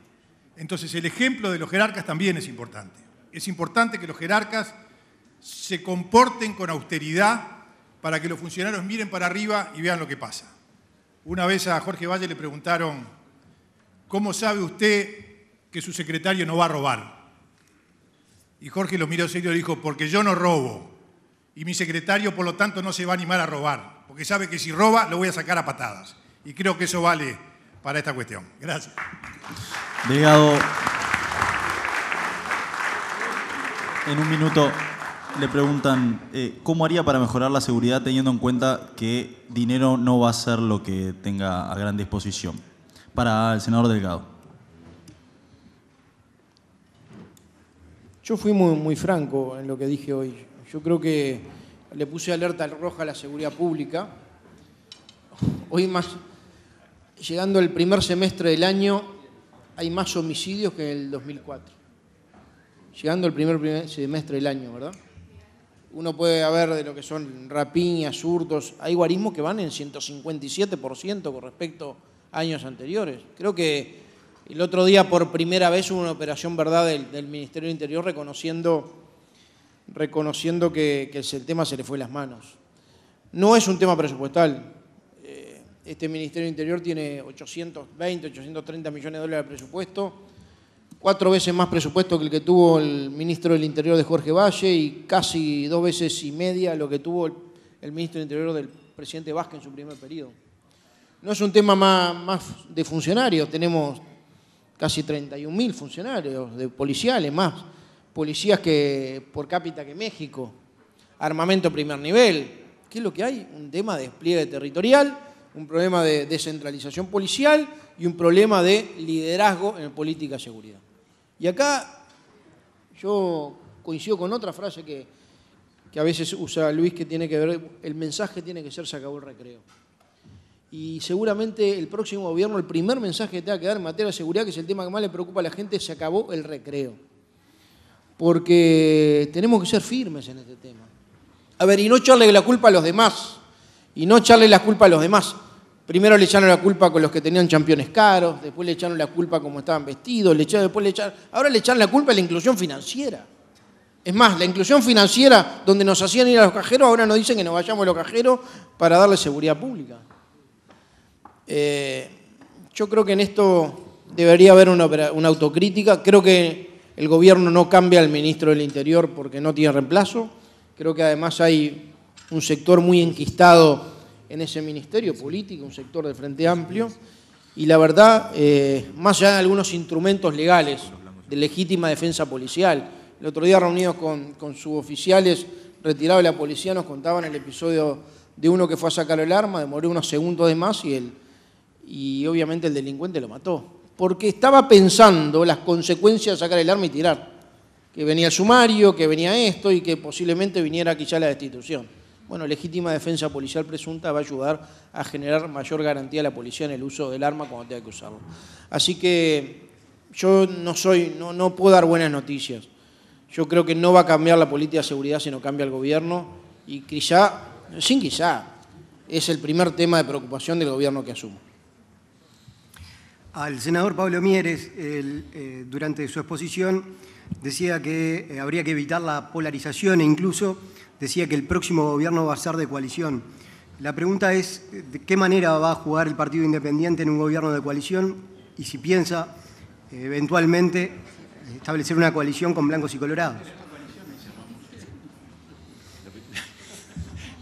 Entonces, el ejemplo de los jerarcas también es importante. Es importante que los jerarcas se comporten con austeridad para que los funcionarios miren para arriba y vean lo que pasa. Una vez a Jorge Valle le preguntaron, ¿cómo sabe usted que su secretario no va a robar? Y Jorge lo miró serio y dijo, porque yo no robo. Y mi secretario, por lo tanto, no se va a animar a robar, porque sabe que si roba lo voy a sacar a patadas. Y creo que eso vale para esta cuestión. Gracias. en un minuto, le preguntan, eh, ¿cómo haría para mejorar la seguridad teniendo en cuenta que dinero no va a ser lo que tenga a gran disposición? Para el senador Delgado. Yo fui muy, franco en lo que dije hoy. Yo creo que le puse alerta roja a la seguridad pública. Hoy más, llegando el primer semestre del año, hay más homicidios que en el 2004. Llegando el primer, primer semestre del año, ¿verdad? uno puede haber de lo que son rapiñas, hurtos, hay guarismos que van en 157% con respecto a años anteriores. Creo que el otro día por primera vez hubo una operación verdad del, Ministerio del Interior reconociendo, reconociendo que, que, el tema se le fue las manos. No es un tema presupuestal. Eh, este Ministerio del Interior tiene 820, 830 millones de dólares de presupuesto cuatro veces más presupuesto que el que tuvo el ministro del Interior de Jorge Valle y casi dos veces y media lo que tuvo el, ministro del Interior del presidente Vázquez en su primer periodo. No es un tema más, de funcionarios, tenemos casi mil funcionarios, de policiales más, policías que por cápita que México, armamento primer nivel. ¿Qué es lo que hay? Un tema de despliegue territorial, un problema de descentralización policial y un problema de liderazgo en política de seguridad. Y acá yo coincido con otra frase que, a veces usa Luis que tiene que ver, el mensaje tiene que ser se acabó el recreo. Y seguramente el próximo gobierno, el primer mensaje que tenga que dar en materia de seguridad, que es el tema que más le preocupa a la gente, se acabó el recreo. Porque tenemos que ser firmes en este tema. A ver, y no echarle la culpa a los demás. Y no echarle la culpa a los demás. Primero le echaron la culpa con los que tenían championes caros, después le echaron la culpa como estaban vestidos, le después le echaron, ahora le echan la culpa a la inclusión financiera. Es más, la inclusión financiera, donde nos hacían ir a los cajeros, ahora nos dicen que nos vayamos a los cajeros para darle seguridad pública. Eh, yo creo que en esto debería haber una autocrítica. Creo que el gobierno no cambia al ministro del Interior porque no tiene reemplazo. Creo que además hay un sector muy enquistado en ese ministerio político, un sector del Frente Amplio, y la verdad, eh, más allá de algunos instrumentos legales de legítima defensa policial, el otro día reunidos con, con suboficiales retirados de la policía nos contaban el episodio de uno que fue a sacar el arma, demoró unos segundos de más y, el, y obviamente el delincuente lo mató, porque estaba pensando las consecuencias de sacar el arma y tirar, que venía el sumario, que venía esto y que posiblemente viniera aquí ya la destitución. Bueno, legítima defensa policial presunta va a ayudar a generar mayor garantía a la policía en el uso del arma cuando tenga que usarlo. Así que yo no soy, no, no puedo dar buenas noticias. Yo creo que no va a cambiar la política de seguridad si no cambia el gobierno y quizá, sin quizá, es el primer tema de preocupación del gobierno que asumo. Al senador Pablo Mieres, eh, durante su exposición, decía que eh, habría que evitar la polarización e incluso decía que el próximo gobierno va a ser de coalición. La pregunta es, ¿de qué manera va a jugar el Partido Independiente en un gobierno de coalición? Y si piensa, eh, eventualmente, establecer una coalición con blancos y colorados.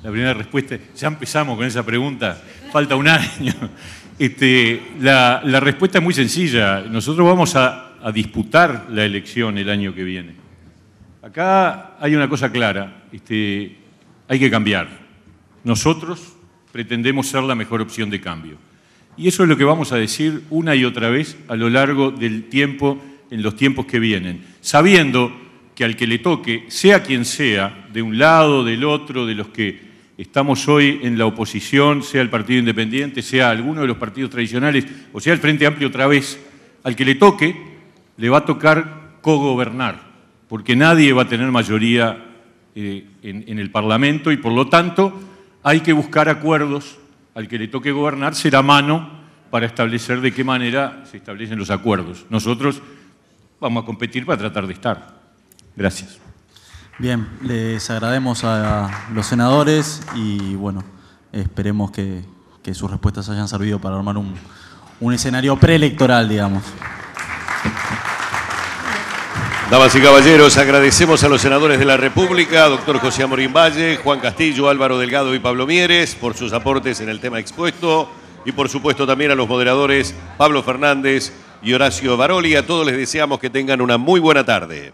La primera respuesta, ya empezamos con esa pregunta, falta un año. Este, la, respuesta es muy sencilla, nosotros vamos a disputar la elección el año que viene. Acá hay una cosa clara, este, hay que cambiar. Nosotros pretendemos ser la mejor opción de cambio. Y eso es lo que vamos a decir una y otra vez a lo largo del tiempo, en los tiempos que vienen, sabiendo que al que le toque, sea quien sea, de un lado, del otro, de los que estamos hoy en la oposición, sea el Partido Independiente, sea alguno de los partidos tradicionales, o sea el Frente Amplio otra vez, al que le toque, le va a tocar cogobernar porque nadie va a tener mayoría eh, en, el Parlamento y por lo tanto hay que buscar acuerdos. Al que le toque gobernar será mano para establecer de qué manera se establecen los acuerdos. Nosotros vamos a competir para tratar de estar. Gracias. Bien, les agradecemos a los senadores y bueno, esperemos que, sus respuestas hayan servido para armar un escenario preelectoral, digamos. Damas y caballeros, agradecemos a los senadores de la República, doctor José Amorín Valle, Juan Castillo, Álvaro Delgado y Pablo Mieres, por sus aportes en el tema expuesto y por supuesto también a los moderadores Pablo Fernández y Horacio Baroli. A todos les deseamos que tengan una muy buena tarde.